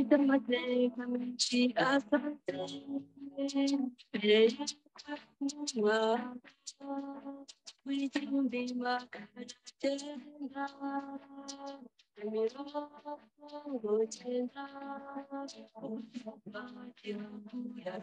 Idamaticamente a perpetua, cuidam de uma carteira, melhor, vou te dar, o que vai te curar.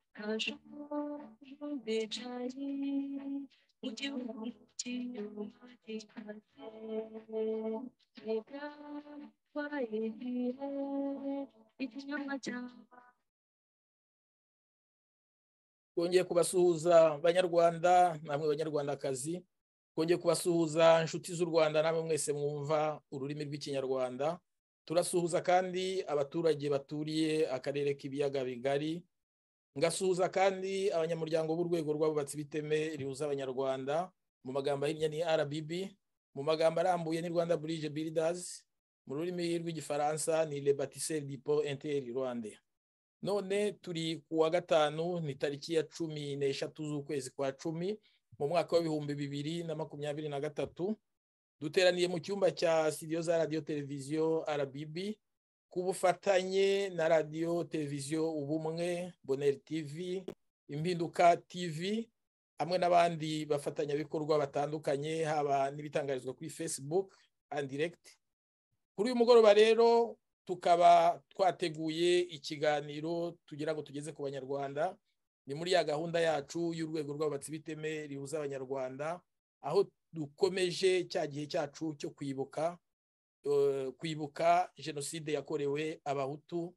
ajojo twongeye kubasuhuza banyarwanda namwe banyarwandakazi twongeye kubasuhuza inshuti z'u rwanda namwe mwese mwumva ururimi rw'ikinyarwanda turasuhuza kandi abaturage baturiye akarere k'ibiyaga bigari ngasuhuza kandi abanyamuryango b'urwego rw'abubatsi b'iteme rihuza abanyarwanda mu magambo ahinnye ni RBB mu magambo arambuye ni rwanda burije builders mu rurimi rw'igifaransa ni le bâtisseur du port inter rwanda none turi ku wa gatanu ni tariki ya cumi n'eshatu z'ukwezi kwa cumi mu mwaka w'ibihumbi bibiri na makumyabiri na gatatu duteraniye mu cyumba cya studio za radiyo televiziyo RBB ku bufatanye na radiyo televiziyo ubumwe boneri tivi impinduka tivi hamwe n'abandi bafatanyabikorwa batandukanye haba n'ibitangarizwa kuri facebook andiregiti kuri uyu mugoroba rero tukaba twateguye ikiganiro tugira ngo tugeze ku banyarwanda ni muri ya gahunda yacu y'urwego rw'abatsi b'iteme rihuza abanyarwanda aho dukomeje cya gihe cyacu cyo kwibuka Eh, kwibuka jenoside yakorewe abahutu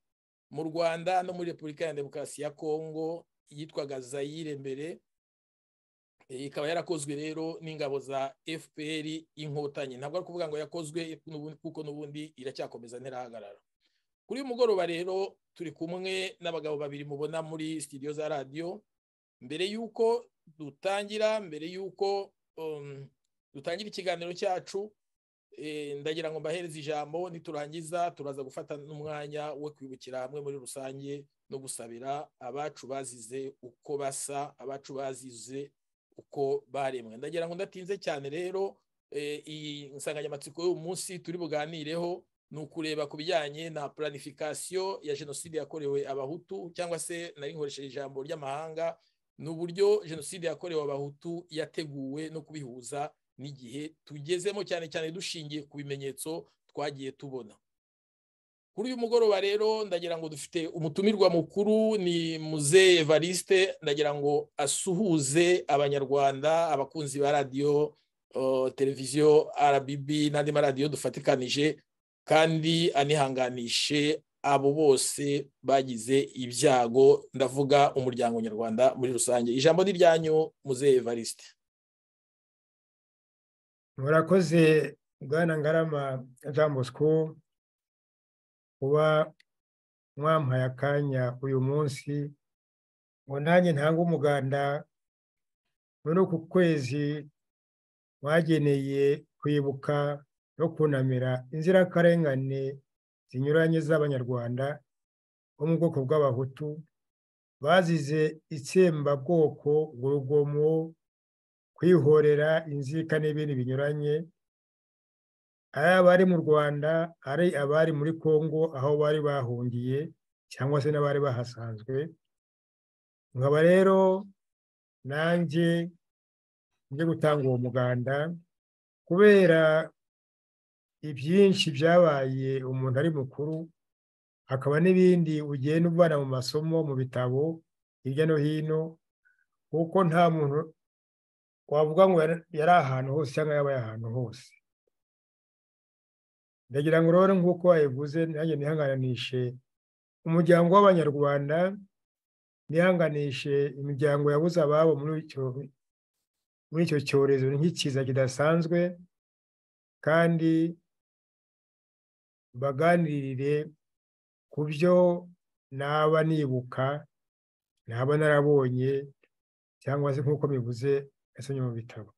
mu rwanda no muri repubulika ya demokarasi ya kongo yitwaga zayire mbere eh, ikaba yarakozwe rero n'ingabo za fpr inkotanyi ntabwo ari ukuvuga ngo yakozwe kuko n'ubundi iracyakomeza ntirahagarara kuri uyu mugoroba rero turi kumwe n'abagabo babiri mubona muri studio za radiyo mbere y'uko dutangira mbere y'uko um, dutangira ikiganiro cyacu Eh, ndagira ngo mbahereze ijambo niturangiza turaza gufata n'umwanya wo kwibukira hamwe muri rusange no gusabira abacu bazize uko basa abacu bazize uko baremwe ndagira ngo ndatinze cyane rero eh, iyi nsanganyamatsiko y'uyu munsi turi buganireho ni ukureba ku bijyanye na planifikasiyo ya jenoside yakorewe abahutu cyangwa se nari nkoresheje ijambo ry'amahanga ni uburyo jenoside yakorewe abahutu yateguwe no kubihuza n'igihe tugezemo cyane cyane dushingiye ku bimenyetso twagiye tubona kuri uyu mugoroba rero ndagira ngo dufite umutumirwa mukuru ni muze evariste ndagira ngo asuhuze abanyarwanda abakunzi ba radiyo televiziyo arabibi n'andi maradiyo dufatikanije kandi anihanganishe abo bose bagize ibyago ndavuga umuryango nyarwanda muri rusange ijambo ni ryanyu muze evariste murakoze bwana ngarama jean bosco kuba mwampaye akanya uyu munsi ngo nanjye ntange umuganda muri uku kwezi mwageneye kwibuka no kunamira inzirakarengane zinyuranye z'abanyarwanda bo mu bwoko bw'abahutu bazize itsembabwoko urugomo kwihorera inzika n'ibindi binyuranye ari abari mu rwanda ari abari muri congo aho bari bahungiye cyangwa se n'abari bahasanzwe nkaba rero nanjye njye gutanga uwo muganda kubera ibyinshi byabaye umuntu ari mukuru hakaba n'ibindi ugenda uvana mu masomo mu bitabo hirya no hino kuko nta muntu wavuga ngo yari ahantu hose cyangwa yabaye ahantu hose ndagira ngo urore nk'uko wayivuze nanjye nihanganishe umuryango w'abanyarwanda nihanganishe imiryango yabuze ababo muri icyo cyorezo nk'ikiza kidasanzwe kandi baganirire ku byo naba nibuka naba narabonye cyangwa se nk'uko bivuze yasomye mu bitabo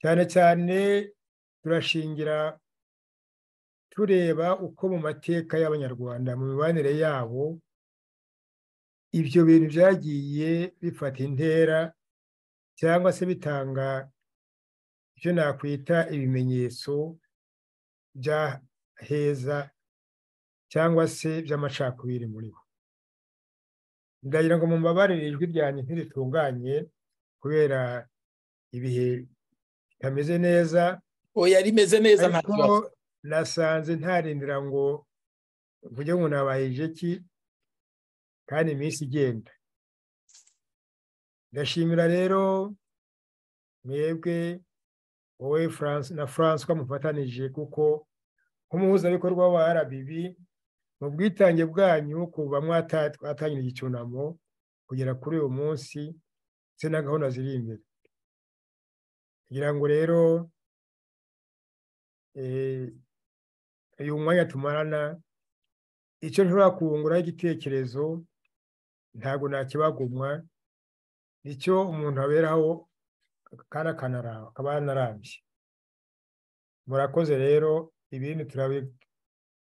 cyane cyane turashingira tureba uko mu mateka y'abanyarwanda mu mibanire yabo ibyo bintu byagiye bifata intera cyangwa se bitanga ibyo nakwita ibimenyetso bya heza cyangwa se by'amacakubiri muri bo ndagira ngo mu mumbabarire ijwi ryanjye ntiritunganye kubera ibihe bitameze neza oya rimeze neza nta kibazo nasanze ntarindira ngo mvuge ngo nabahije ki kandi iminsi igenda ndashimira rero mwebwe wowe na francois mufatanije kuko nk'umuhuzabikorwa wa rbb mu bwitange bwanyu kuva mwatangira icyunamo kugera kuri uyu munsi ndetse na gahunda ziri imbere kugira ngo rero uyu eh, mwanya tumarana icyo nshobora kunguraho igitekerezo ntabwo nakibagumwa nicyo umuntu aberaho kandi akaba yanarambye murakoze rero ibindi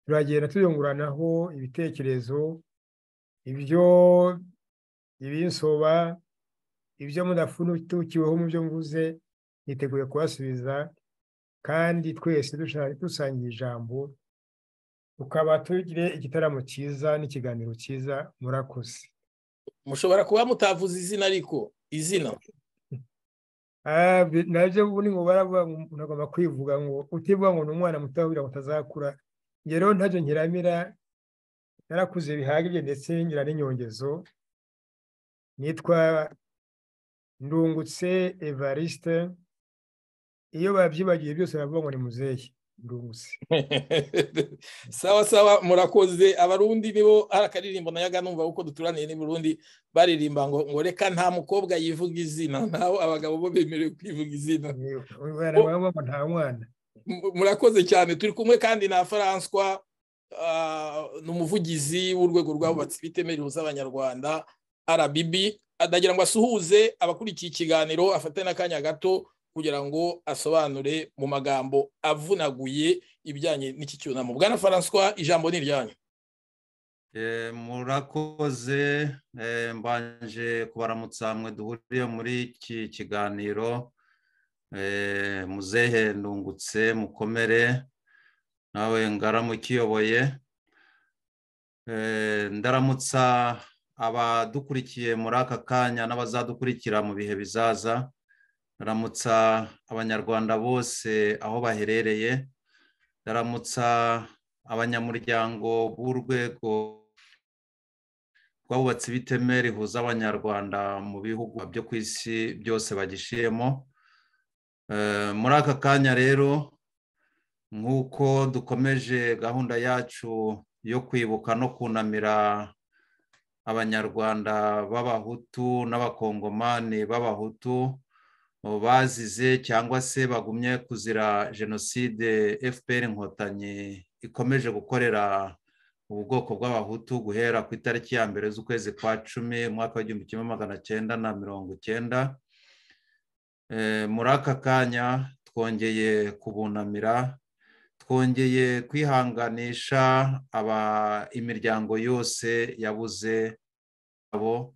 turagenda tuyunguranaho ibitekerezo ibyo ibinsoba ibyo mudafunukiweho mu byo mvuze niteguye kubasubiza kandi twese dusangiye ijambo tukaba tugire igitaramo cyiza n'ikiganiro cyiza murakoze mushobora kuba mutavuze izina ariko izina ah, nabyo ubu ni ngo baravuga ngo unagomba kwivuga ngo utivuga ngo ni umwana muto ngo utazakura rero ntacyo nkiramira narakuze bihagije ndetse ngira n'inyongezo nitwa ndungutse evariste iyo babyibagiye byose baravuga ngo ni muzehe ndungutse sawa sawa murakoze abarundi nibo hari akaririmbo nayaga numva uko duturaniye n'uburundi baririmba ngo ngo reka nta mukobwa yivuga izina naho abagabo bo bemerewe kwivuga izina nta mwana murakoze cyane turi kumwe kandi na François ah, ni umuvugizi w'urwego rw'abubatsi bitemerewe z'abanyarwanda arabibi ndagira ngo asuhuze abakurikiye ikiganiro afate n'akanya gato kugira ngo asobanure mu magambo avunaguye ibijyanye n'iki cyunamo bwana francois ijambo ni iryanyu e, murakoze e, mbanje kubaramutsa mwe duhuriye muri iki kiganiro e, muzehe ndungutse mukomere nawe ngaramukiyoboye ndaramutsa abadukurikiye muri aka kanya n'abazadukurikira mu bihe bizaza ndaramutsa abanyarwanda bose aho baherereye ndaramutsa abanyamuryango b'urwego rw'abubatsi b'iteme rihuza abanyarwanda mu bihugu byo ku isi byose bagishiyemo eh, muri aka kanya rero nk'uko dukomeje gahunda yacu yo kwibuka no kunamira abanyarwanda b'abahutu n'abakongomani b'abahutu bazize cyangwa se bagumye kuzira jenoside fpr inkotanyi ikomeje gukorera ubu bwoko bw'abahutu guhera ku itariki ya mbere z'ukwezi kwa cumi umwaka w'igihumbi kimwe magana cyenda na mirongo icyenda eh, muri aka kanya twongeye kubunamira twongeye kwihanganisha aba imiryango yose yabuze abo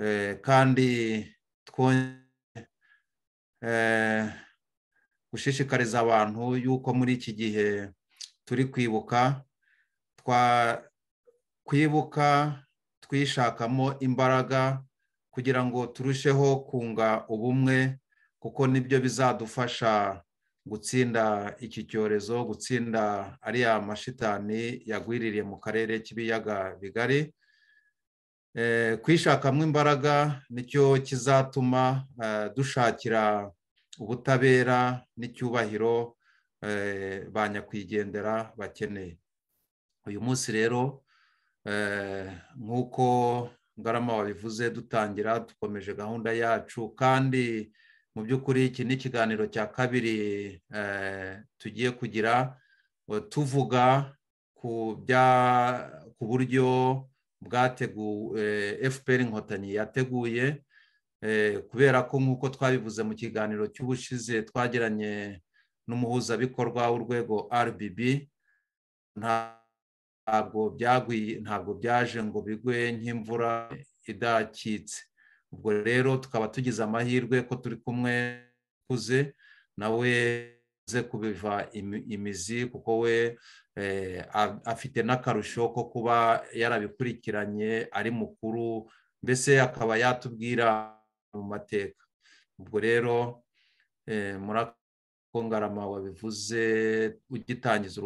eh, kandi twongeye eh, gushishikariza abantu yuko muri iki gihe turi kwibuka twa kwibuka twishakamo imbaraga kugira ngo turusheho kunga ubumwe kuko nibyo bizadufasha gutsinda iki cyorezo gutsinda ariya mashitani yagwiririye mu karere k'ibiyaga bigari eh, kwishakamo imbaraga nicyo kizatuma eh, dushakira ubutabera n'icyubahiro eh, ba nyakwigendera bakeneye uyu munsi rero nk'uko ngarama wabivuze dutangira dukomeje gahunda yacu kandi mu by'ukuri iki ni ikiganiro cya kabiri eh, tugiye kugira eh, tuvuga ku bya ku buryo bwateguwe eh, fpr inkotanyi yateguye kubera ko nk'uko twabivuze mu kiganiro cy'ubushize twagiranye n'umuhuzabikorwa w'urwego rbb ntabwo byaje ngo bigwe nk'imvura idakitse ubwo rero tukaba tugize amahirwe ko turi kumwe ukuze nawe uze kubiva imizi kuko we eh, afite n'akarusho ko kuba yarabikurikiranye ari mukuru mbese akaba yatubwira mu mateka ubwo rero eh, murakongarama wabivuze ugitangiza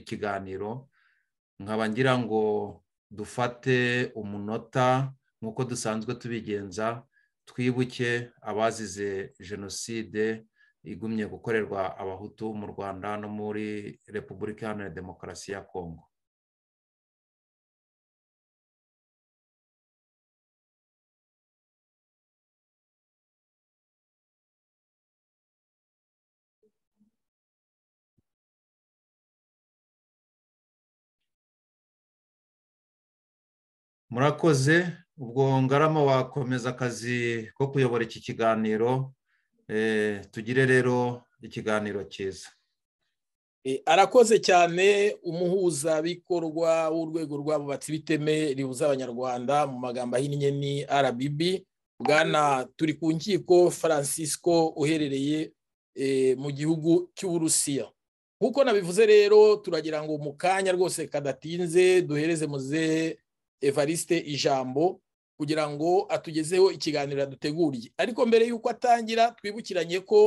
ikiganiro nkaba ngira ngo dufate umunota nk'uko dusanzwe tubigenza twibuke abazize jenoside igumye gukorerwa abahutu mu rwanda no muri repubulika iharanira demokarasi ya kongo murakoze ubwo ngarama wakomeza akazi ko kuyobora iki kiganiro eh, tugire rero ikiganiro cyiza eh, arakoze cyane umuhuzabikorwa w'urwego rw'abubatsi b'iteme ribuza abanyarwanda mu magambo ahinnye ni RBB bwana turi ku nkiko francisco uherereye eh, mu gihugu cy'uburusiya nk'uko nabivuze rero turagira ngo mu kanya rwose kadatinze duhereze muze evariste ijambo kugira ngo atugezeho ikiganiro yaduteguriye ariko mbere y'uko atangira twibukiranye ko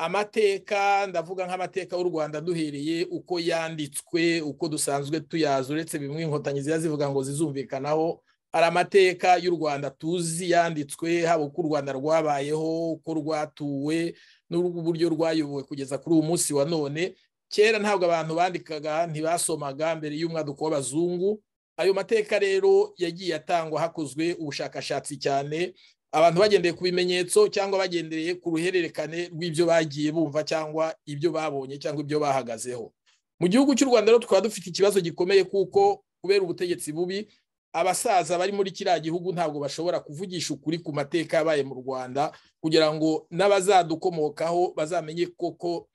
amateka ndavuga nk'amateka y'u rwanda duhereye uko yanditswe uko dusanzwe tuyazi uretse bimwe inkotanyi ziba zivuga ngo zizumvikanaho hari amateka y'u rwanda tuzi yanditswe haba uko u rwanda rwabayeho uko rwatuwe n'uburyo rwayobowe kugeza kuri uyu munsi wa none kera ntabwo abantu bandikaga ntibasomaga mbere y'umwaduko w'abazungu ayo mateka rero yagiye atangwa hakozwe ubushakashatsi cyane abantu bagendeye ku bimenyetso cyangwa bagendeye ku ruhererekane rw'ibyo bagiye bumva cyangwa ibyo babonye cyangwa ibyo bahagazeho mu gihugu cy'u rwanda rero tukaba dufite ikibazo gikomeye kuko kubera ubutegetsi bubi abasaza bari muri kiriya gihugu ntabwo bashobora kuvugisha ukuri ku mateka yabaye mu rwanda kugira ngo n'abazadukomokaho bazamenye koko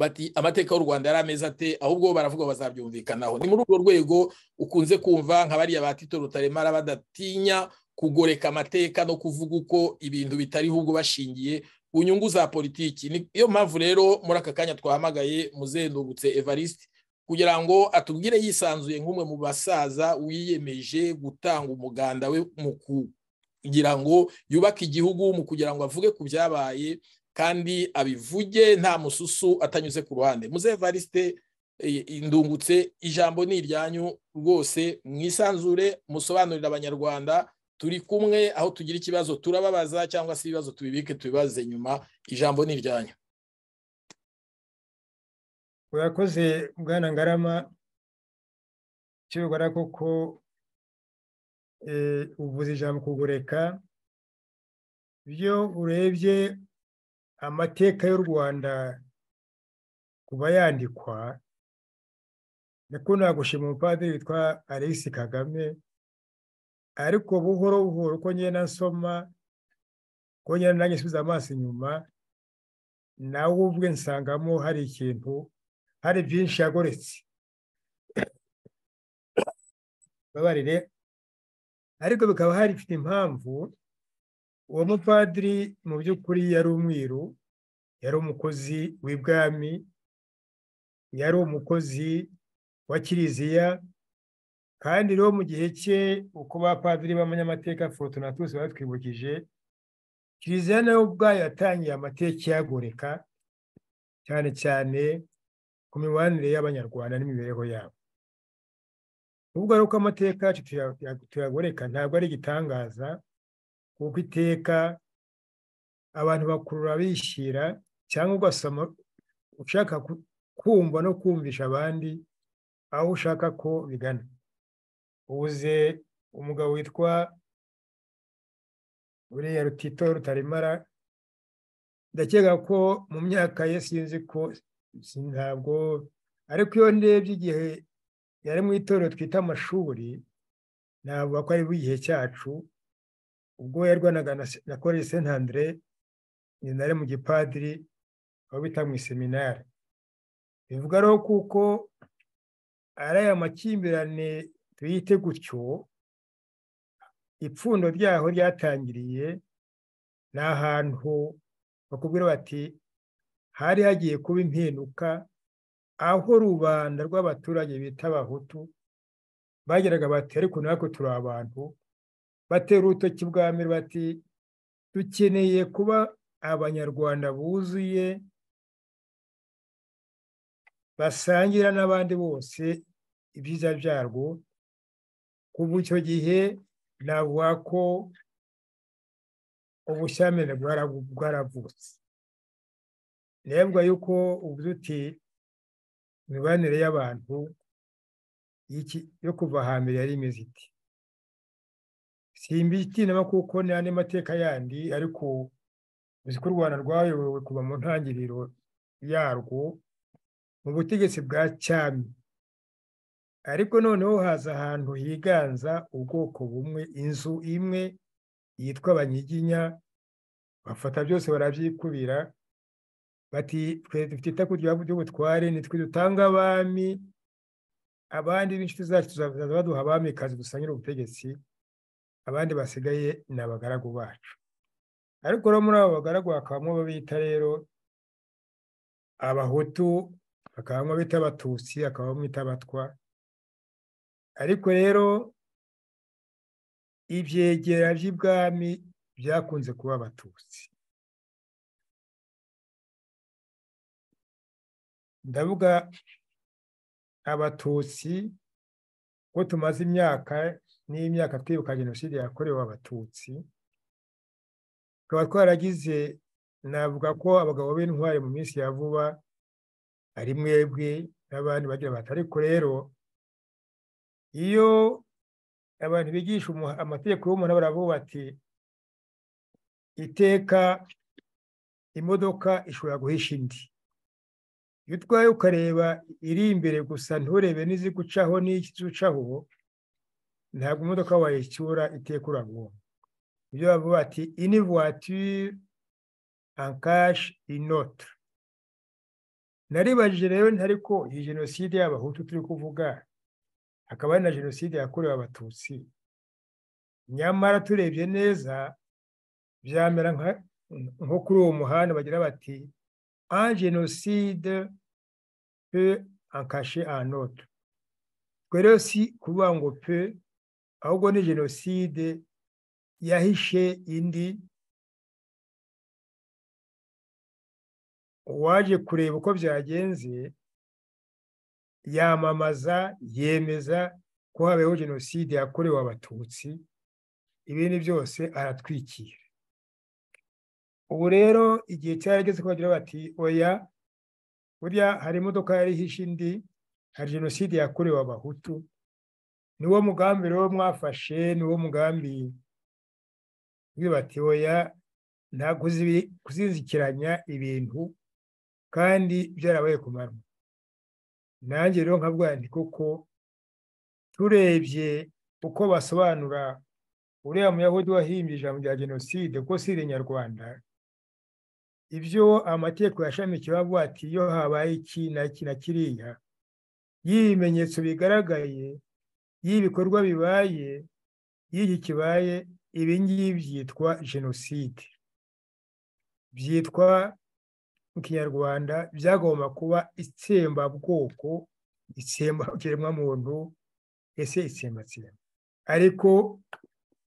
bati amateka y'u rwanda yari ameze ate ahubwo baravuga bazabyumvikanaho ni muri urwo rwego ukunze kumva nka bariya ba tito rutaremara badatinya kugoreka amateka no kuvuga uko ibintu bitari ahubwo bashingiye ku nyungu za politiki niyo mpamvu rero muri aka kanya twahamagaye muzengurutse evariste kugira ngo atubwire yisanzuye nk'umwe mu basaza wiyemeje gutanga umuganda we mu kugira ngo yubake igihugu mu kugira ngo avuge ku byabaye kandi abivuge nta mususu atanyuze ku ruhande muze eh, indungutse ijambo ni iryanyu rwose mwisanzure musobanurire abanyarwanda turi kumwe aho tugira ikibazo turababaza cyangwa se ibibazo tubibike tubibaze nyuma ijambo ni iryanyu urakoze bwana ngarama icyo koko ubuvuzi eh, ijambo kugureka iyo urebye amateka y'u rwanda kuba yandikwa nakundaga gushima umupadiri witwa alexi kagame ariko buhoro buhoro uko ngenda nsoma uko ngenda nanjye nsubiza amaso inyuma nawe ubwe nsangamo hari ikintu hari byinshi yagoretse babarire ariko bikaba hari ifite impamvu uwo mupadiri mu by'ukuri yari umwiru yari umukozi w'ibwami yari umukozi wa kiliziya kandi rero mu gihe cye uko bapadiri b'abanyamateka Fortunatus batwibukije kiliziya nayo ubwayo yatangiye amateka ihagoreka cyane cyane ku mibanire y'abanyarwanda n'imibereho yabo ubwo ari uko amateka yacu tuyagoreka ntabwo ari igitangaza kuko iteka abantu bakurura bishyira cyangwa ugasoma ushaka kumva no kumvisha abandi aho ushaka ko bigana ubuze umugabo witwa buriya rutito rutaremara ndakeka ko mu myaka ye sinzi ko ntabwo ariko iyo ndebye igihe yari mu itorero twita amashuri ntabwo ko ari igihe cyacu ubwo yarwanaga na korere senti andire ni nari mu gipadiri aho bita mu iseminari bivuga rero kuko ari aya makimbirane tuyite gutyo ipfundo ryaho ryatangiriye ni ahantu bakubwira bati hari hagiye kuba impinduka aho rubanda rw'abaturage bita abahutu bageraga bati ariko natwe turi abantu batera urutoki bwa bati dukeneye kuba abanyarwanda buzuye basangira n'abandi bose ibyiza byarwo kuva icyo gihe navuga ko ubushyamirane bwaravutse ndabwo yuko ubu uti imibanire y'abantu yo kuva hambere yari imeze iti simbitinyamo kuko ni mateka yandi ariko uzi ko u rwanda rwayobowe kuva mu ntangiriro yarwo mu butegetsi bwa cyami ariko noneho haza ahantu higanza ubwoko bumwe inzu imwe yitwa abanyiginya bafata byose barabyikubira bati twe dufite ku by'ubutware nitwe dutanga abami abandi b'inshuti zacu tuzaza baduha abamikazi dusangire ubutegetsi abandi basigaye ni abagaragu bacu ariko no muri abo bagaragu hakabamo babita rero abahutu hakabamo bita abatutsi hakabamo bita abatwa ariko rero ibyegera by'ibwami byakunze kuba abatutsi ndavuga abatutsi ko tumaze imyaka n'imyaka twibuka jenoside yakorewe abatutsi tukaba twaragize navuga ko abagabo b'intwari mu minsi ya vuba ari mwebwe n'abandi bagira bati ariko rero iyo abantu bigisha amategeko y'umuntu baravuga bati iteka imodoka ishobora guhisha indi iyo utwaye ukareba iri imbere gusa nturebe n'izi gucaho n'iki ntabwo imodoka wayicyura itekura ngo ibyo bavuga bati ini voiture en cash inote naribajije rero ntari ko iyi jenoside y'abahutu turi kuvuga hakaba hari na jenoside yakorewe abatutsi nyamara turebye neza byamera nko kuri uwo muhanda bagira bati en jenoside pe en cash en rero si kuvuga ngo pe ahubwo ni jenoside yahishe indi waje kureba uko byagenze yamamaza yemeza ko habayeho jenoside yakorewe abatutsi ibindi byose aratwikira ubu rero igihe cyarageze ko bagira bati oya burya hari imodoka yari ihishe indi hari jenoside yakorewe abahutu ni wo mugambi rero mwafashe niwo wo mugambi wibatiweya nta kuzizikiranya ibintu kandi byarabaye ku manywa nanjye rero nkabwandika uko turebye uko basobanura uriya muyahudi wahimbye ijambo rya jenoside ko sire nyarwanda ibyo amategeko yashamikiye avuga ati iyo habaye iki na kiriya y'ibimenyetso bigaragaye iyo ibikorwa bibaye iyo kibaye ibi byitwa jenoside byitwa mu kinyarwanda byagomba kuba itsembabwoko ikiremwamuntu ese itsembatsemba ariko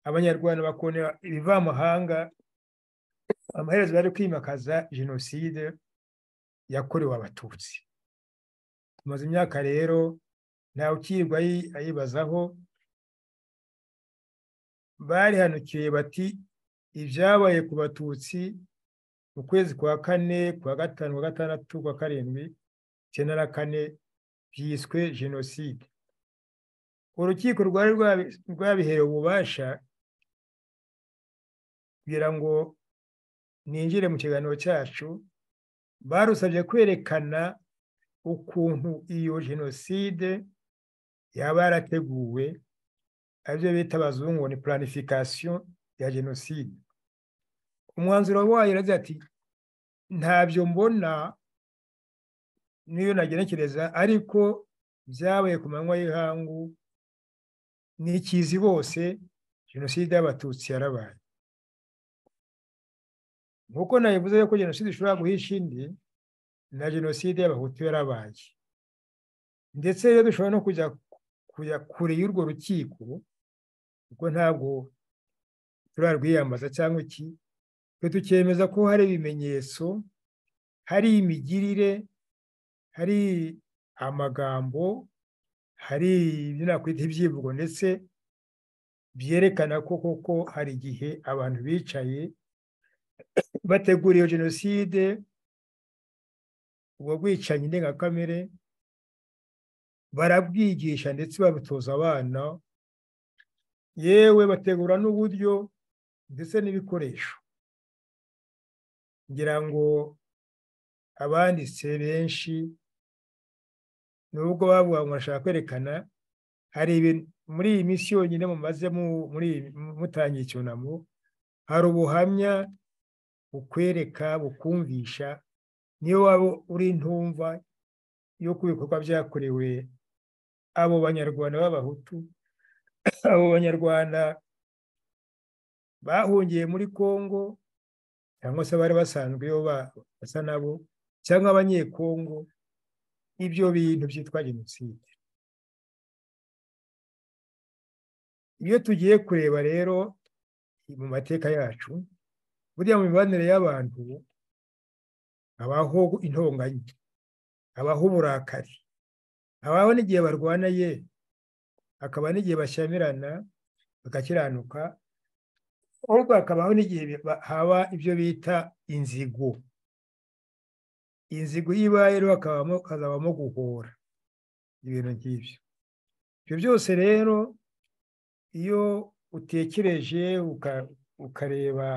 abanyarwanda bakunda ibivamahanga amaherezo bari kwimakaza jenoside yakorewe abatutsi tumaze imyaka rero ntawe ukirirwa ayibazaho barihanukiye bati ibyabaye ku batutsi mu kwezi kwa kane kwa gatanu kwa gatandatu kwa karindwi icyenda na kane byiswe jenoside urukiko rwari rwabiherewe ububasha kugira ngo ninjire mu kiganiro cyacu barusabye kwerekana ukuntu iyo jenoside yaba yarateguwe aribyo bita abazungu ni planification ya jenoside umwanzuro wayo aragira ati ntabyo mbona n'iyo nagenekereza ariko byabaye ku manywa y'ihangu n'ikizi bose jenoside y'abatutsi yarabaye nk'uko nabivuze ko jenoside ishobora guhisha indi na jenoside y'abahutu yarabaye ndetse rero dushobora no kujya kujya kure y'urwo rukiko kuko ntabwo turarwiyambaza cyangwa iki twe tukemeza ko hari ibimenyetso hari imigirire hari amagambo hari ibyo nakwita ibyivugo ndetse byerekana ko koko hari igihe abantu bicaye iyo jenoside ubwo bwicanyi ndengakamere barabwigisha ndetse babitoza abana yewe bategura n'uburyo ndetse n'ibikoresho ngira ngo abanditse benshi nubwo bavuga ngo bashaka kwerekana hari muri iyi minsi yonyine mumaze muri mutangiye icyunamo hari ubuhamya bukwereka bukumvisha niyo waba uri yo ku bikorwa byakorewe abo banyarwanda b'abahutu abo banyarwanda bahungiye muri congo cyangwa se bari basanzwe iyo basa nabo cyangwa abanyekongo ibyo bintu byitwa jenoside iyo tugiye kureba rero mu mateka yacu burya mu mibanire y'abantu habaho intonganya habaho uburakari habaho n'igihe barwana ye hakaba n'igihe bashyamirana bagakiranuka ahubwo hakabaho n'igihe haba ibyo bita inzigo inzigo iyo ibaye rero hakazabamo guhora ibintu nk'ibyo ibyo byose rero iyo utekereje ukareba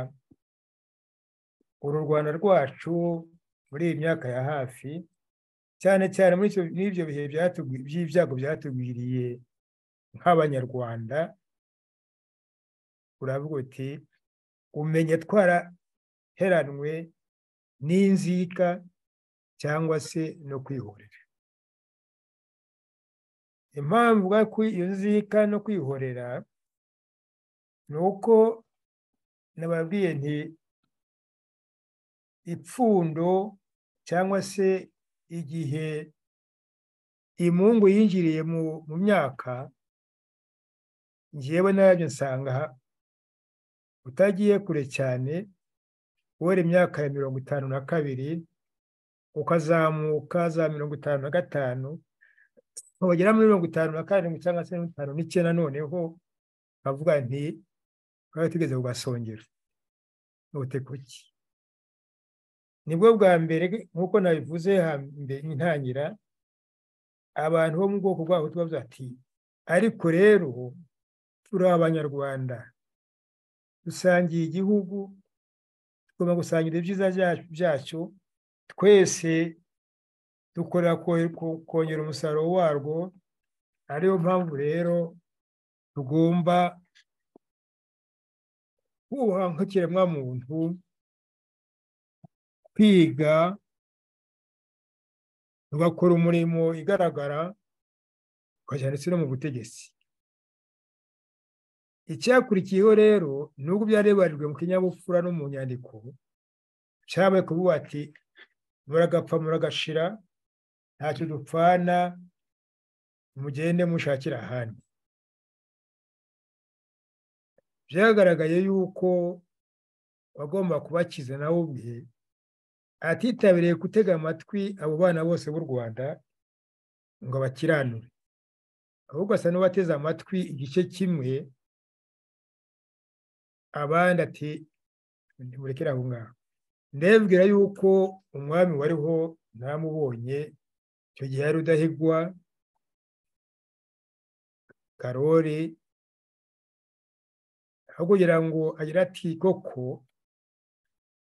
uru rwanda rwacu muri iyi myaka ya hafi cyane cyane muri ibyo bihe by'ibyago byatugwiriye nk'abanyarwanda uravuga uti umenya twaraheranwe n'inzika cyangwa se no kwihorera impamvu iyo nzika no kwihorera ni uko nababwiye nti ipfundo cyangwa se igihe imungu yinjiriye mu mu myaka ngewe nabyo nsanga utagiye kure cyane wera imyaka ya mirongo itanu na kabiri ukazamuka za mirongo itanu na gatanu wagera muri mirongo itanu na karindwi cyangwa se mirongo itanu n'icyenda noneho bavuga nti twari tugeze ku gasongero nute kuki nibwo bwa mbere nk'uko nabivuze intangira abantu bo mu bwoko bwabo tubavuze ati ariko rero turi abanyarwanda dusangiye igihugu tugomba gusangira ibyiza byacyo twese dukora kongera umusaruro warwo ariyo mpamvu rero tugomba kubaha nk'ikiremwamuntu muntu kwiga tugakora umurimo igaragara ukajyana ndetse no mu butegetsi icyakurikiyeho rero nubwo byarebarijwe mu kinyabupfura no mu nyandiko cyabaye kuvuga ati muragapfa muragashira ntacyo dupfana mugende mushakira ahandi byagaragaye yuko wagomba kubakiza nawe ubwe atitabiriye gutega amatwi abo bana bose b'u rwanda ngo abakiranure ahubwo asa n'uwateze amatwi igice kimwe abandi ati ntiburekere aho ngaho ndebwira yuko umwami wariho ntamubonye icyo gihe yari udahigwa karori aho kugira ngo agira ati koko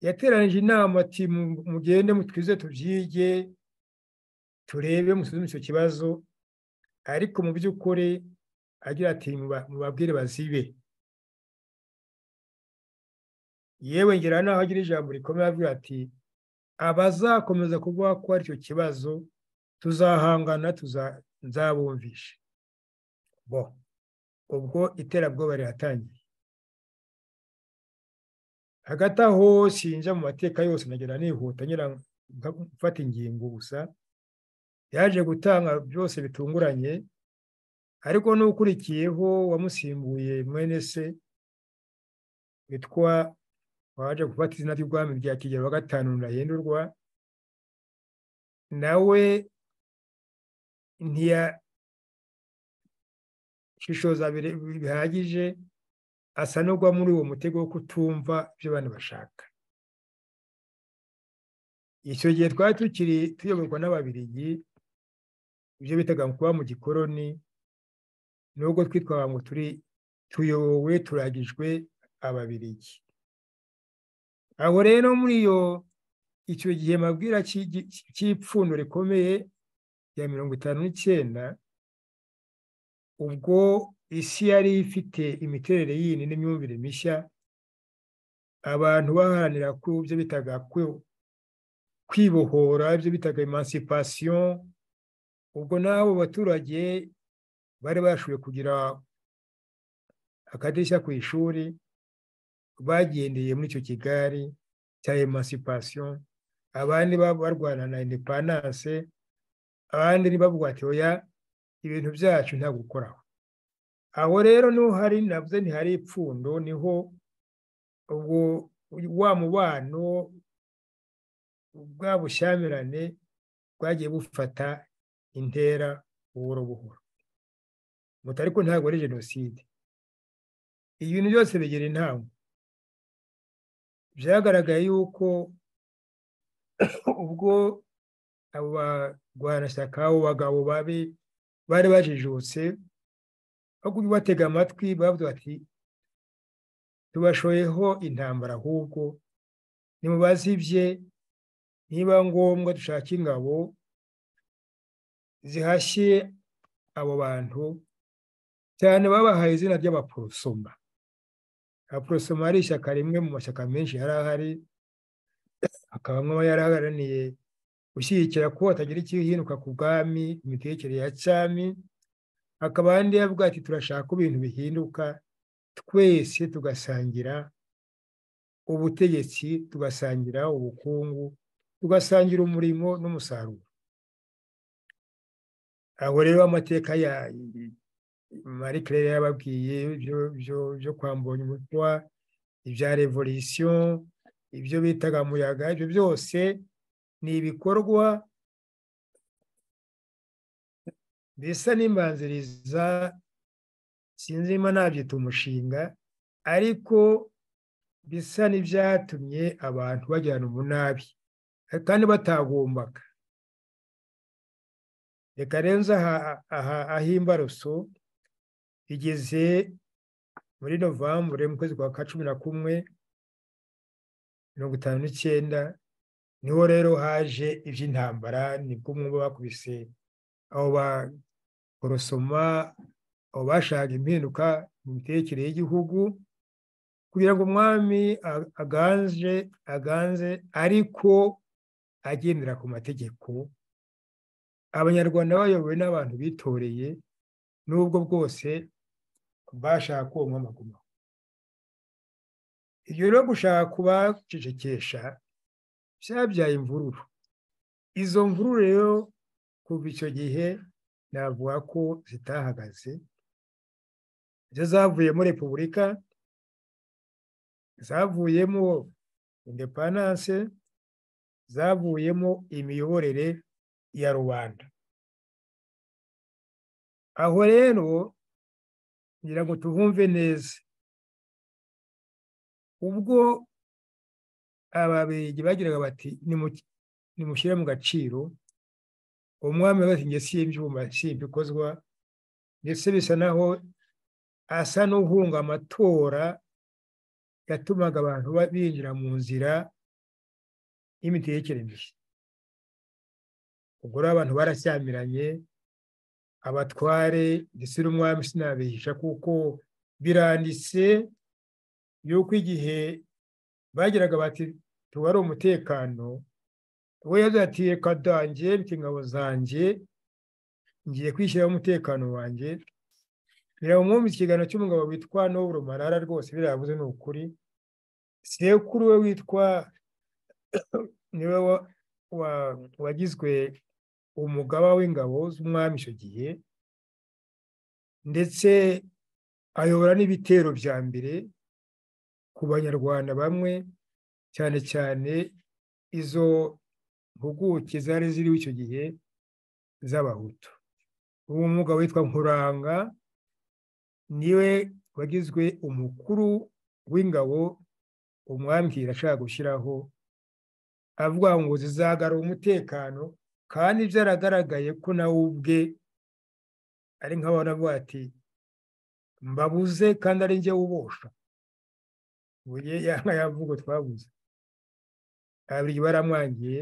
yateranije inama ati mugende mutwize tubyige turebe musuzume icyo kibazo ariko mu by'ukuri agira ati mubabwire bazibe yewe ngera naho agira ijambo rikomeye avuga ati abazakomeza kuvuga ko ari icyo kibazo tuzahangana nzabumvishe bo ubwo iterabwoba riratangiye hagati aho sinjya mu mateka yose nagera nihuta nyira gufata ingingo gusa yaje gutanga byose bitunguranye ariko n'ukurikiyeho wamusimbuye mwene se witwa waje gufata izina ry'ubwami rya kigero wa gatanu ndahindurwa nawe ntiyashishoza bihagije asa n'ugwa muri uwo mutego wo kutumva ibyo abantu bashaka icyo gihe twari tukiri tuyoborwa n'ababirigi ibyo bitaga kuba mu gikoroni nubwo twitwa ngo turi tuyobowe turagijwe ababirigi aho rero muri iyo icyo gihe mabwira cy'ipfundo rikomeye rya mirongo itanu n'icyenda ubwo isi yari ifite imiterere yindi n'imyumvire mishya abantu baharanira ko byo bitaga kwibohora ibyo bitaga emancipation ubwo n'abo baturage bari bashoboye kugira akadirishya ku ishuri bagendeye muri icyo Kigali cya emancipation abandi barwana na indepandanse abandi babwatiwe ya ibintu byacu nta gukoraho aho rero niho hari nabyo ntihari ipfundo niho ubwo wa mubano bwa bushyamirane bwagiye bufata intera buhoro buhoro muto ariko ntabwo ari jenoside ibintu byose bigira intango byagaragaye yuko ubwo abo barwanashyaka abo bagabo babi bari bajijutse aho kubatega amatwi bavuga bati tubashoyeho intambara ahubwo nimubazibye niba ngombwa dushake ingabo zihashye abo bantu cyane babahaye izina ry'abaporosoma abaporosoma ari ishyaka rimwe mu mashyaka menshi yari ahari akabamo yari ahagaraniye gushyigikira ko hatagira ikihinduka ku bwami imitegekere ya cyami hakaba andi yavuga ati turashaka ibintu bihinduka twese tugasangira ubutegetsi tugasangira ubukungu tugasangira umurimo n'umusaruro aho rero amateka ya marie claire yababwiye byo kwambonye umutwa ibya revolution ibyo bitaga muyaga ibyo byose ni ibikorwa mbese n'imbanziriza sinzi niba nabyita umushinga ariko bisa n'ibyatumye abantu bajyana umunabi kandi batagombaga reka renze ah'imbaruso igeze muri novembre mu kwezi kwa cumi na kumwe mirongo itanu n'icyenda niho rero haje iby'intambara nibwo umwe bakubise abo bakorosoma abo bashaka impinduka mu mitekere y'igihugu kugira ngo umwami aganje aganze ariko agendera ku mategeko abanyarwanda bayobowe n'abantu bitoreye n'ubwo bwose bashaka uwo mwami ibyo rero gushaka kubacecekesha byabyaye imvururu izo mvururu rero kuva icyo gihe navuga ko zitahagaze zo zavuyemo repubulika zavuyemo indepanase zavuyemo imiyoborere ya rubanda aho rero ngira ngo tuhumve neza ubwo ababirigi bagiraga bati nimushyire mu gaciro umwami wese njye si ibyuma si ndetse bisa naho asa n'uhunga amatora yatumaga abantu binjira mu nzira y'imitekerereze mishya ubwo rero abantu barashyamiranye abatware ndetse n'umwami sinabihisha kuko biranditse yuko igihe bagiraga bati tubare umutekano we ati reka dange mfite ingabo zanjye ngiye kwishyiraho umutekano wanjye biramwumva ikiganiro cy'umugabo witwa n'uburo marara rwose birabuze ni ukuri sekuru we witwa niwe wagizwe umugaba w'ingabo z'umwami icyo gihe ndetse ayobora n'ibitero bya mbere ku banyarwanda bamwe cyane cyane izo impuguke zari ziriho icyo gihe z'abahutu uwo mwuga witwa nkuranga niwe wagizwe umukuru w'ingabo umwambwira ashaka gushyiraho avuga ngo zizagara umutekano kandi byaragaragaye ko nawe ubwe ari nk'abantu ati mbabuze kandi ari njye ubosha ubu ya yavugo twabuze abiri baramwangiye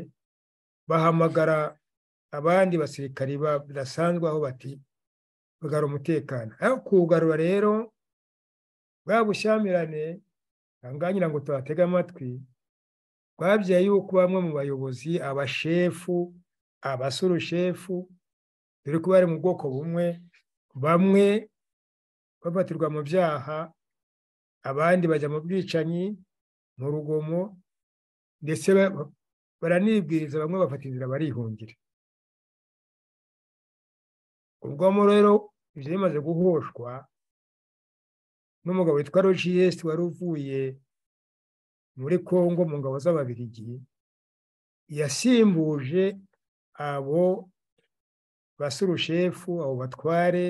bahamagara abandi basirikari basanzwe aho bati bagarura umutekano aho kuwugarura rero bwa bushyamirane ngira ngo tubatega amatwi twabyaye yuko bamwe mu bayobozi abashefu abasurushefu dore ko bari mu bwoko bumwe bamwe bafatirwa mu byaha abandi bajya mu bwicanyi mu rugomo ndetse baranibwiriza bamwe bafata inzira barihungira ubwo rero ibyo bimaze guhoshwa n'umugabo witwa rogiyesi wari uvuye muri congo mu ngabo z'ababirigi yasimbuje abo basurushefu abo batware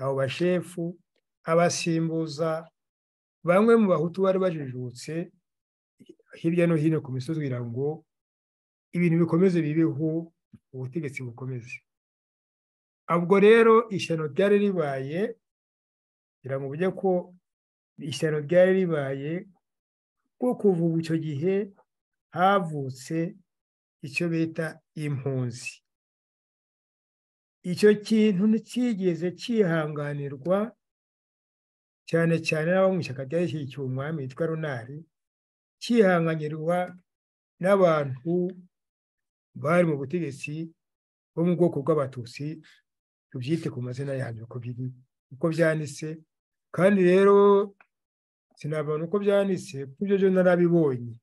abo bashefu abasimbuza bamwe mu bahutu bari bajijutse hirya no hino ku misozi kugira ngo ibintu bikomeze bibeho ubutegetsi bukomeze ubwo rero ishyano ryari ribaye kugira ngo ujye ko ishyano ryari ribaye kuko kuva icyo gihe havutse icyo bita impunzi icyo kintu ntikigeze cyihanganirwa cyane cyane n'abo mu ishyaka ryashyigikiye umwami witwa runari cyihanganirwa n'abantu bari mu butegetsi bo mu bwoko bw'abatutsi tubyite ku mazina yabyo uko biri uko byanditse kandi rero sinabona uko byanditse kuko ibyo byo narabibonye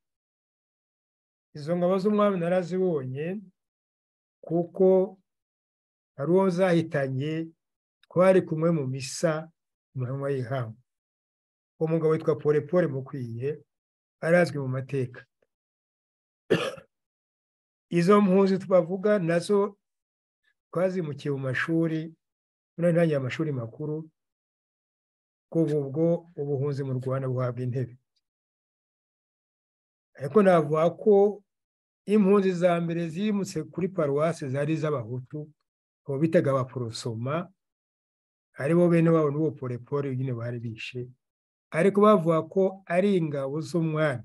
izo ngabo z'umwami narazibonye kuko hari uwo zahitanye twari kumwe mu misa imuhanwa y'ihangu uwo mugabo witwa pole pole mukwiye arazwi mu mateka izo mpuzi twavuga nazo twazimukiye mu mashuri none ntangiye amashuri makuru kuva ubwo ubuhunzi mu rwanda buhabwa intebe ariko navuga ko impunzi za mbere zimutse kuri paruwasi zari iz'abahutu ubu bitaga abaporosoma aribo bene wabo n'uwo porepore nyine bari bishe ariko bavuga ko ari ingabo z'umwami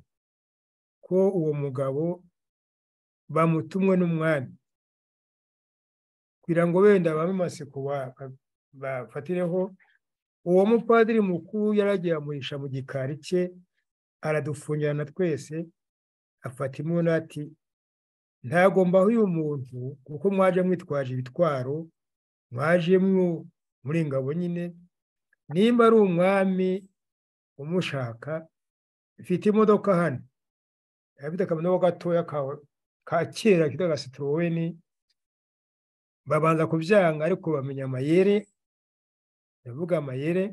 ko uwo mugabo bamutumwe n'umwami kugira ngo wenda bamamaseku bafatireho uwo mupadiri mukuru yaragiye amuhisha mu gikari cye aradufungirana twese afata ati ntagombaho uyu muntu kuko mwaje mwitwaje ibitwaro mwaje muri ingabo nyine nimba ari umwami umushaka mfite imodoka hano afite akamaro gatoya ka kera kitwa sitoroweni babanza kubyanga ariko bamenya amayere ndavuga amayere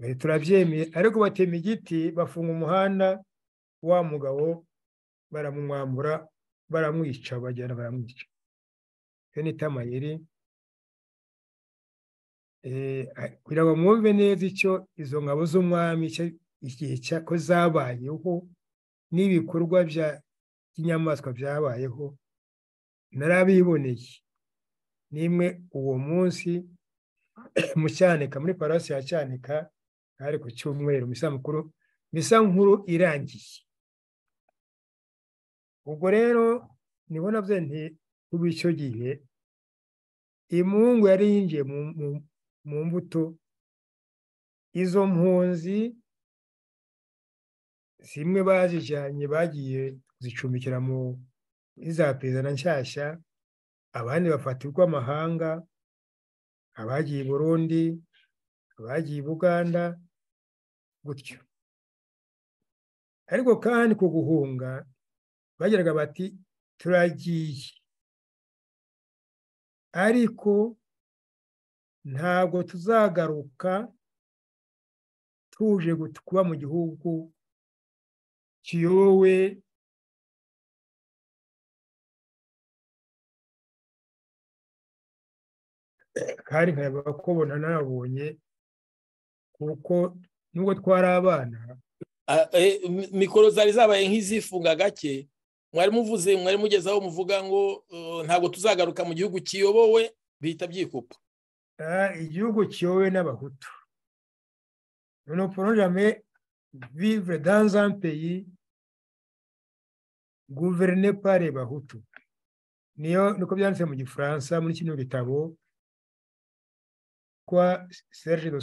eh, turabyemeye ariko batema igiti bafunga umuhanda wa mugabo baramwambura baramwica bagenda baramwica iyo ni tamayeri eh, kugira ngo mwumve neza icyo izo ngabo z'umwami igihe ko zabayeho n'ibikorwa bya by'inyamaswa byabayeho narabiboneye n'imwe uwo munsi mu cyanika muri parasi ya cyanika hari ku cyumweru misa mukuru misa nkuru irangiye ubwo rero nibona byo nti kuba icyo gihe imungu yari yinjiye mu mbuto izo mpunzi zimwe bazijyanye bagiye kuzicumbikira mu za perezida nshyashya abandi bafatirwa amahanga abagiye i burundi abagiye i buganda gutyo ariko kandi ku guhunga bagiraga bati turagiye ariko ntabwo tuzagaruka tuje kuba mu gihugu kiyowe kandi nkaba kubona nabonye kuko nubwo twari abana eh, mikoro zari zabaye nk'izifunga gake mwari muvuze mwari mugezeho muvuga ngo oh, ntabwo tuzagaruka mu gihugu kiyobowe bihita byikupa igihugu kiyobowe n'abahutu ni porojame vivre dans un pays gouverne par bahutu niyo niko byanditse mu gifaransa muri kino gitabo witwa serge de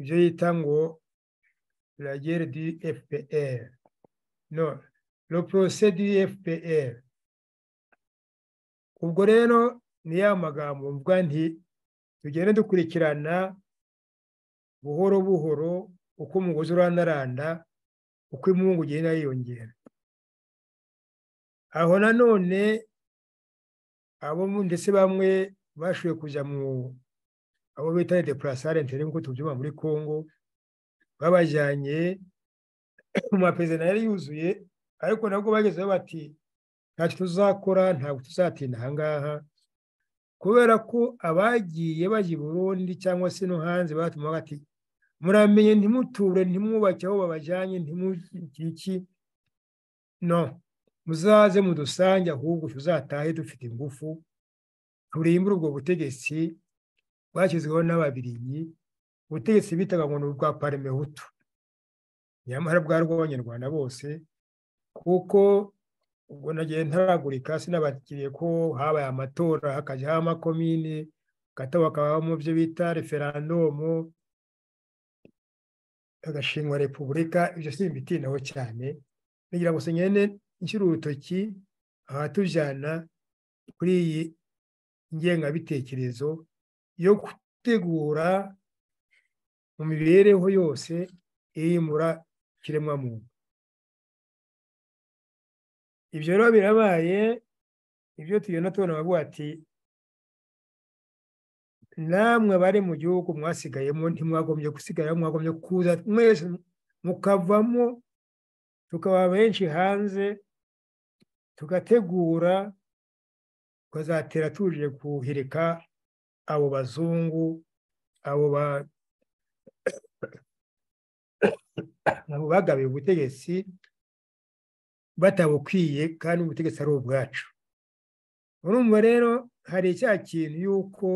ibyo yita ngo la guerre du fpr no le procès du fpr ubwo rero ni ya magambo mvuga nti tugende dukurikirana buhoro buhoro uko umugozi uranaranda uko imungu ugenda yiyongera aho nanone abo ndetse bamwe bashoboye kujya mu abo bita depurasare ntere nk'uko tubyuma muri congo babajyanye mu maperezida yari yuzuye ariko nabwo bagezeho bati ntacyo tuzakora ntabwo tuzatinda ahangaha kubera ko abagiye bajya i burundi cyangwa se no hanze batuma bati muramenye ntimuture ntimwubake aho babajyanye ntimugiki no muzaze mudusange ahubwo tuzatahe dufite ingufu muri ubwo butegetsi bwashyizweho n'ababiligi ubutegetsi bitaga ngo ni ubwa parimehutu nyamara bwari ubw'abanyarwanda bose kuko ubwo nagiye ntaragurika sinabakiriye ko habaye amatora hakajyaho amakomine gato bakabamo ibyo bita referandumu agashingwa repubulika ibyo simbitindaho cyane kugira ngo senyine nshyire urutoki ahatujyana kuri iyi ingengabitekerezo yo gutegura mu mibereho yose iyimura ikiremwamuntu ibyo rero birabaye ibyo tugenda tubona bavuga ati namwe bari mu gihugu mwasigayemo ntimwagombye gusigaye mwagombye kuza mwese mukavamo tukaba benshi hanze tugategura twazatera tuje kuhirika abo bazungu abo ba abo bagabiye ubutegetsi batabukwiye kandi ubutegetsi ari ubwacu urumva rero hari icya kintu y'uko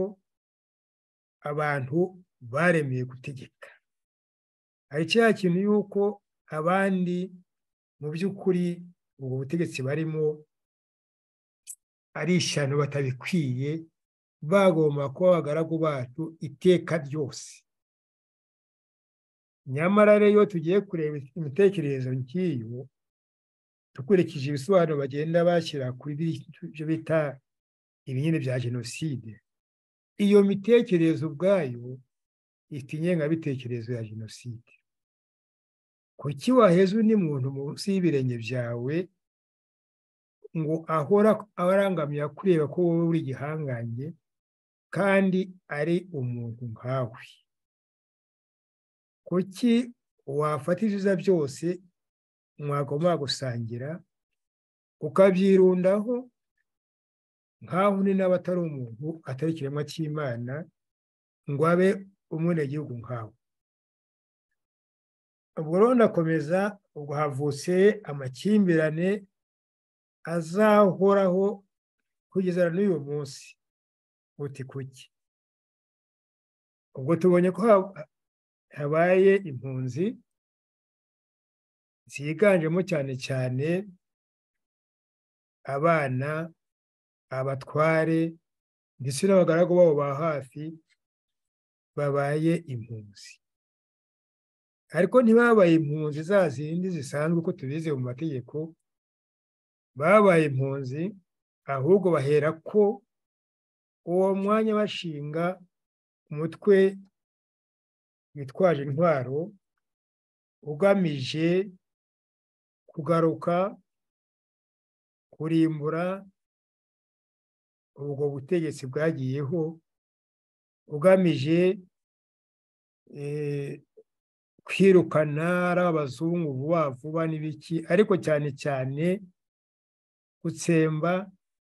abantu baremeye gutegeka hari icya kintu y'uko abandi mu by'ukuri ubwo butegetsi barimo ari ishyano batabikwiye bagomba kuba abagaragu bacu iteka ryose nyamara rero tugiye kureba imitekerereze nk'iyo dukurikije ibisobanuro bagenda bashyira kuri ibyo bita ibinini bya jenoside iyo mitekerereze ubwayo ifite ingengabitekerezo ya jenoside kuki waheza undi muntu munsi y'ibirenge byawe ngo ahora arangamiye kureba ko wowe uri igihangange kandi ari umuntu nkawe kuki wafata ibyiza byose mwagomba gusangira ukabyirundaho nkaho ni nawe atari umuntu atari ikiremwa cy'imana ngo abe umwenegihugu nkawe ubwo rero ndakomeza ubwo havutse amakimbirane azahoraho kugeza n'uyu munsi uti kuki ubwo tubonye ko habaye impunzi ziganjemo cyane cyane abana abatware ndetse n'abagaragu babo ba hafi babaye impunzi ariko ntibabaye impunzi za zindi zisanzwe uko tubize mu mategeko babaye impunzi ahubwo bahera ko uwo mwanya bashinga umutwe witwaje intwaro ugamije kugaruka kurimbura ubwo butegetsi bwagiyeho ugamije eh, kwirukana ari abazungu vuba vuba n'ibiki ariko cyane cyane gutsemba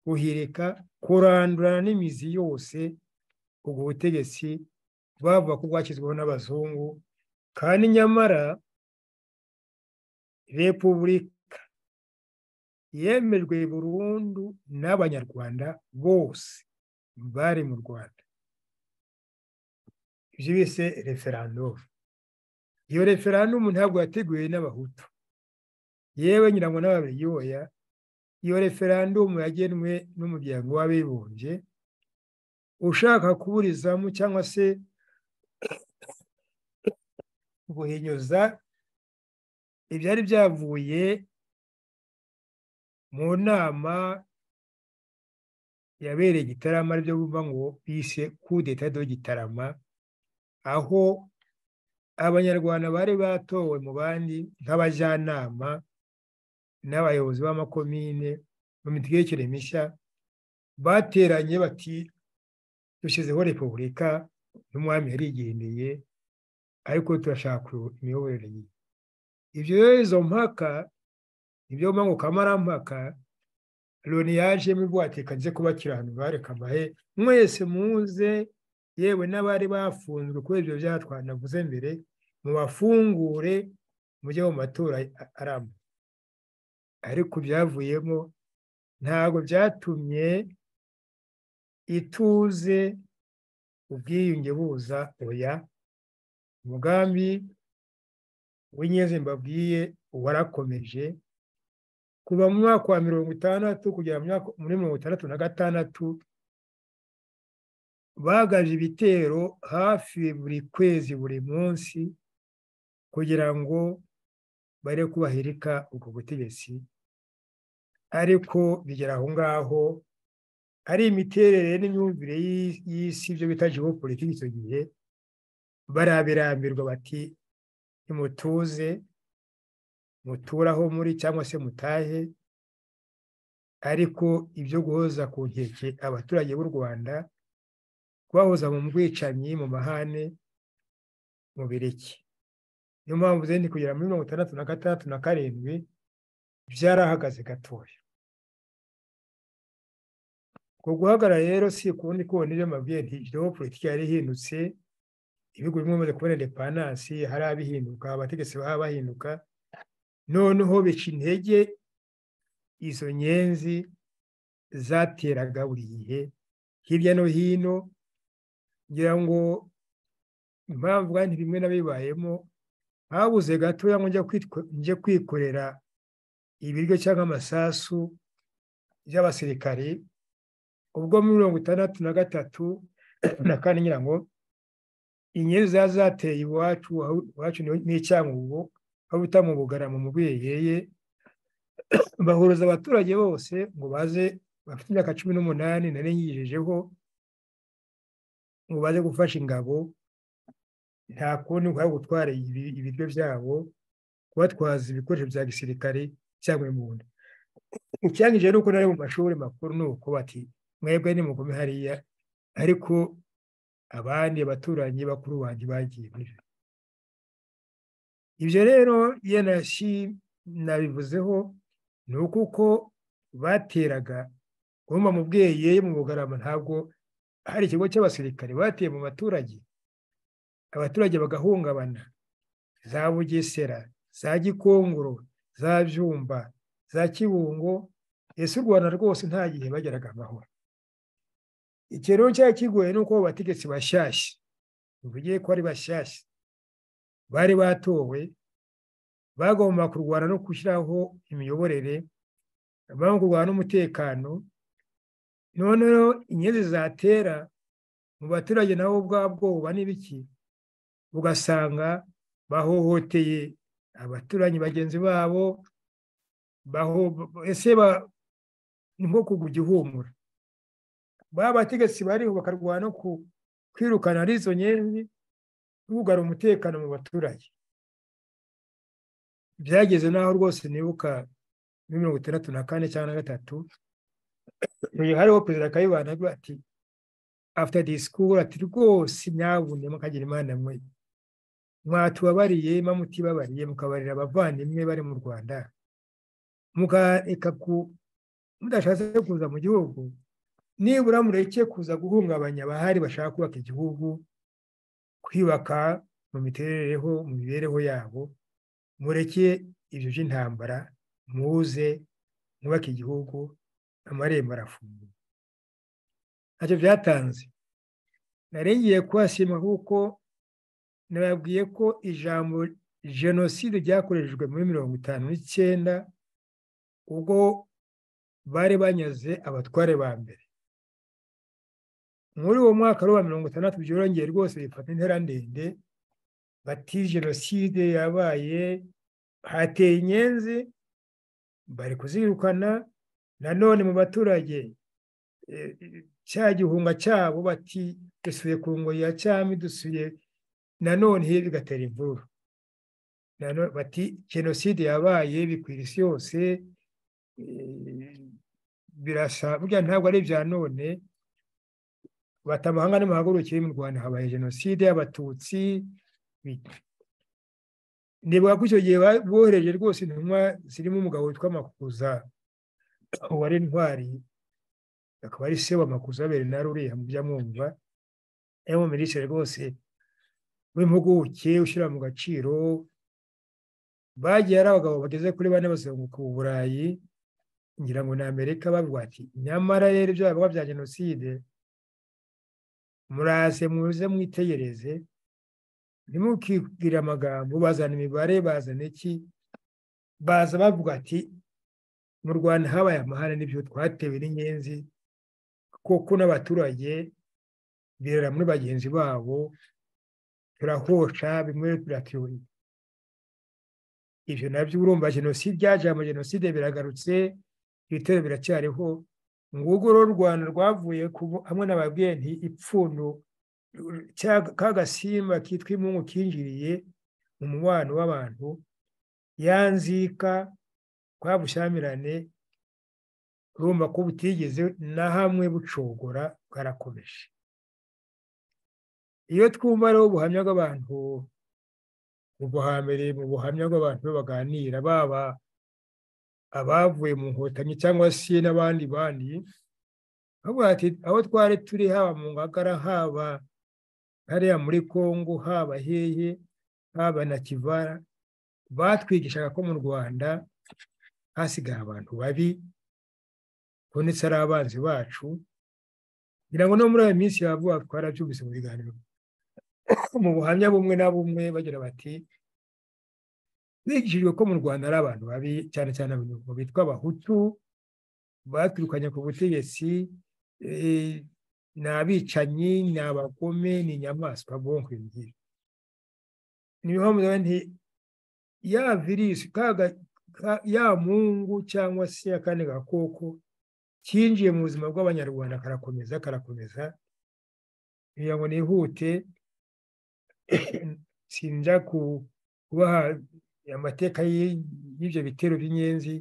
guhirika kurandura n'imizi yose ubwo butegetsi bava ko bwashyizweho n'abazungu kandi nyamara repubulika yemejwe burundu n'abanyarwanda bose bari mu rwanda ibyo bise referandumu iyo referandumu ntabwo yateguwe n'abahutu yewe nyirangwa yoya iyo referandumu yagenwe n'umuryango w'abibumbye ushaka kuburizamo cyangwa se guhinyuza ibyari byavuye mu nama yabereye gitarama aribyo bumva ngo bise kudeta do gitarama aho abanyarwanda bari batowe mu bandi nk'abajyanama n'abayobozi b'amakomine mu mitegekere mishya bateranye bati dushyizeho repubulika n'umwami yarigendeye ariko turashaka imiyoborere ye ibyo rero izo mpaka ibyo mpangu kamarampaka loni yaje mubwatekanze kubakira ahantu bareka amahe mwese muze yewe n'abari bafunzwe kuri ibyo byaha twanavuze mbere mubafungure mujye mu matora aramba ariko byavuyemo ntabwo byatumye ituze ubwiyunge buza oya umugambi w'inyeze mbabwiye warakomeje kuva mu mwaka wa mirongo itandatu kugera muri mirongo itandatu na gatandatu bagaje ibitero hafi buri kwezi buri munsi kugira ngo bare kubahirika ubwo butegetsi ariko bigera aho ngaho ari imiterere n'imyumvire y'isi ibyo bita politiki icyo gihe barabirambirwa bati nimutuze muturaho muri cyangwa se mutahe ariko ibyo guhoza ku nkeke abaturage b'u rwanda kubahoza mu bwicanyi mu mahane mu bireke niyo mpamvu zindi kugera muri mirongo itandatu na gatandatu na karindwi byarahagaze gatoya uko guhagarara rero si ukundi kubona ibyo mbabwiye ntikireho politiki yari ihindutse ibihugu bimwe bimaze kubona indepandansi hari abihinduka abategetsi baba bahinduka noneho bica intege izo nyenzi zateraga buri gihe hirya no hino ngira ngo impamvu kandi bimwe n'abibayemo habuze gatoya ngo njye kwikorera ibiryo cyangwa amasasu by'abasirikare ubwo muri mirongo itandatu na gatatu na kane ngira ngo inyenyeri zari zateye iwacu iwacu n'icyangugu aho bita mu bugarama mu bwegeye bahuriza abaturage bose ngo baze bafite imyaka cumi n'umunani nari ngo baze gufasha ingabo nta kundi ngo gutwara ibiryo byabo kubatwaza ibikoresho bya gisirikare cyangwa imbunda icyangije ni uko nari mu mashuri makuru ni uko bati mwebwe nimugome hariya ariko abandi baturanyi bakuru banjye bagiye muri ibyo rero iyo nabivuzeho ni uko bateraga ngoma mu bweye mu bugarama ntabwo hari ikigo cy'abasirikare bateye mu baturage abaturage bagahungabana za bugesera za gikongoro za byumba za kibungo ese u rwanda rwose nta gihe bageraga amahoro iki rero cyari kigoye ni uko abo bategetsi bashyashya bivugiye ko ari bashyashya bari batowe bagomba kurwana no gushyiraho imiyoborere bagomba kurwana n'umutekano noneho inyenzi zatera mu baturage nabo bwa bwoba n'ibiki ugasanga bahohoteye abaturanyi bagenzi babo ese ni nko kugwa igihumura ba bategetsi bariho bakarwana no kwirukana ari izo nyenzi no umutekano mu baturage byageze n'aho rwose nibuka muri mirongo itandatu na kane cyangwa na gatatu hariho perezida kayibana avuga ati afite disikuru ati rwose mwabunye mukagira imana mwe mwatubabariye mamutibabariye mukabarira abavandimwe bari mu rwanda mukareka ku mudashatse kuza mu gihugu nibura mureke kuza guhungabanya abahari bashaka kubaka igihugu kwibaka mu miterereho mu mibereho yabo mureke ibyo by'intambara muze mwubake igihugu amarembo arafunguye ntacyo byatanze narengiye kuhasima kuko nababwiye ko ijambo jenoside ryakoreshejwe muri mirongo itanu n'icyenda ubwo bari banyuze abatware ba mbere muri uwo mwaka wa mirongo itandatu byongeye rwose bifata intera ndende bati jenoside yabaye hateye inyenzi bari kuzirukana nanone mu baturage e, cya gihunga cyabo bati dusuye ku ngoyi ya cyami dusuye nanone hirya bigatera imvura bati jenoside yabaye bikwira isi yose e, birasa burya ntabwo ari ibya none batamahanga nimuhaguruke mu rwanda habaye jenoside y'abatutsi nibuka ko icyo gihe bohereje rwose intumwa zirimo umugabo witwa makuza uwari intwari akaba ari se wa makuza bernard uriya mubyo amwumva ari mu minisitiri rwose w'impuguke ushyira mu gaciro bagiye ari abagabo bageze kuri bane bazunguka u burayi ngira ngo ni amerika bavuga ati nyamara rero ibyo bikorwa bya jenoside muraze muze mwitegereze ntimukibwire amagambo bazana imibare bazana iki baza bavuga ati mu rwanda habaye amahane n'ibyo twatewe n'inyenzi kuko n'abaturage birera muri bagenzi babo turahosha bimwe turatuye ibyo nabyo urumva jenoside byaje mu jenoside biragarutse ibitero biracyariho ngugo rero u rwanda rwavuye hamwe n'ababwenti ipfundo k’agasimba gasimba kitwa imungu kinjiriye mu mubano w'abantu yanzika kwa bushyamirane urumva ko butigeze na hamwe bucogora bwarakomeje iyo twumva rero ubuhamya bw'abantu mu buhambere mu buhamya bw'abantu baganira baba abavuye mu nkotanyi cyangwa se n'abandi bandi bavuga ati aho twari turi haba mu ngagara haba hariya muri congo haba hehe haba na kivara batwigishaga ko mu rwanda hasigaye abantu babi bonetse ari abanzi bacu kugira ngo no muri iyo minsi bavuga twarabyumvise mu biganiro mu buhamya bumwe na bumwe bagira bati bigishijwe ko mu rwanda ari abantu babi cyane cyane bitwa abahutu baturukanye ku butegetsi eh, ni abicanyi ni abagome ni inyamaswa bwonko ebyiri ni ngombwa nti ya virusi ya mungu cyangwa se akandi gakoko kinjiye mu buzima bw'abanyarwanda karakomeza karakomeza kugira ngo nihute sinja kubaha amateka y'ibyo bitero by'inyenzi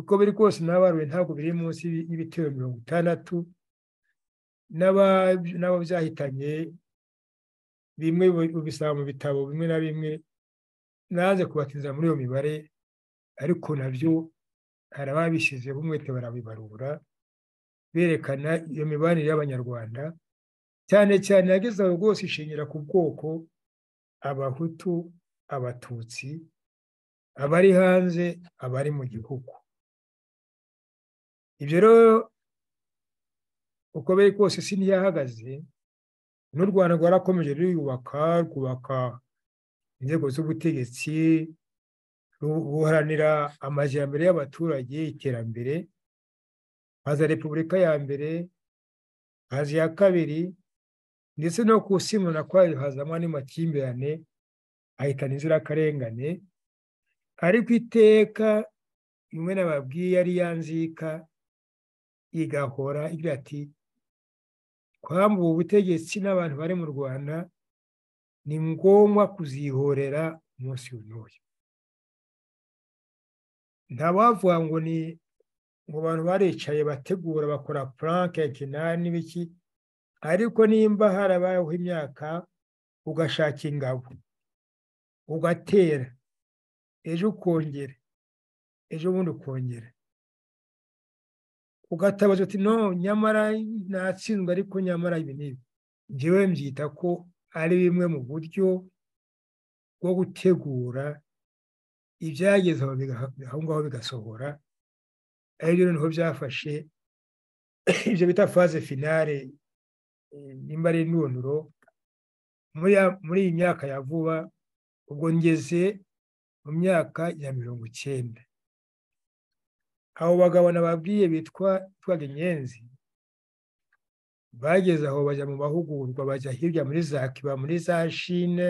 uko biri kose n'abaruwe ntabwo biri munsi y'ibitero mirongo itandatu nabo byahitanye bimwe ubisaba mu bitabo bimwe na bimwe naze kubakiza muri iyo mibare ariko nabyo hari ababishyize b'umwete barabibarura berekana iyo mibanire y'abanyarwanda cyane cyane aho rwose ishingira ku bwoko abahutu abatutsi abari hanze abari mu gihugu ibyo rero uko biri kose isi ntiyahagaze n'u rwanda rwarakomeje ruyubaka rwubaka inzego z'ubutegetsi buharanira amajyambere y'abaturage iterambere haza repubulika ya mbere haza iya kabiri ndetse no ku isi umuntu akwari hazamo n'amakimbirane ahitana inzirakarengane ariko iteka imwe nababwiye ari yanzika nzika igahora igira ati kwambuwe ubutegetsi n'abantu bari mu rwanda ni ngombwa kuzihorera umunsi w'uyu ntabavuga ngo ni ngo bantu baricaye bategura bakora puranke ya n'ibiki ariko nimba harabayeho imyaka ugashaka ingabo ugatera ejo ukongere ejo bundi ukongere ugatabaza uti no nyamara natsinzwe ariko nyamara ibi n'ibi njyewe mbyita ko ari bimwe mu buryo bwo gutegura ibyageze aho ngaho bigasohora ari noneho byafashe ibyo bita faze finale nimba ari inunuro muri iyi myaka ya vuba ubwo ngeze mu myaka ya mirongo icyenda abo bagabo nababwiye bitwa bitwaga inyenzi bageze aho bajya mu mahugurwa bajya hirya muri za kiba muri za shine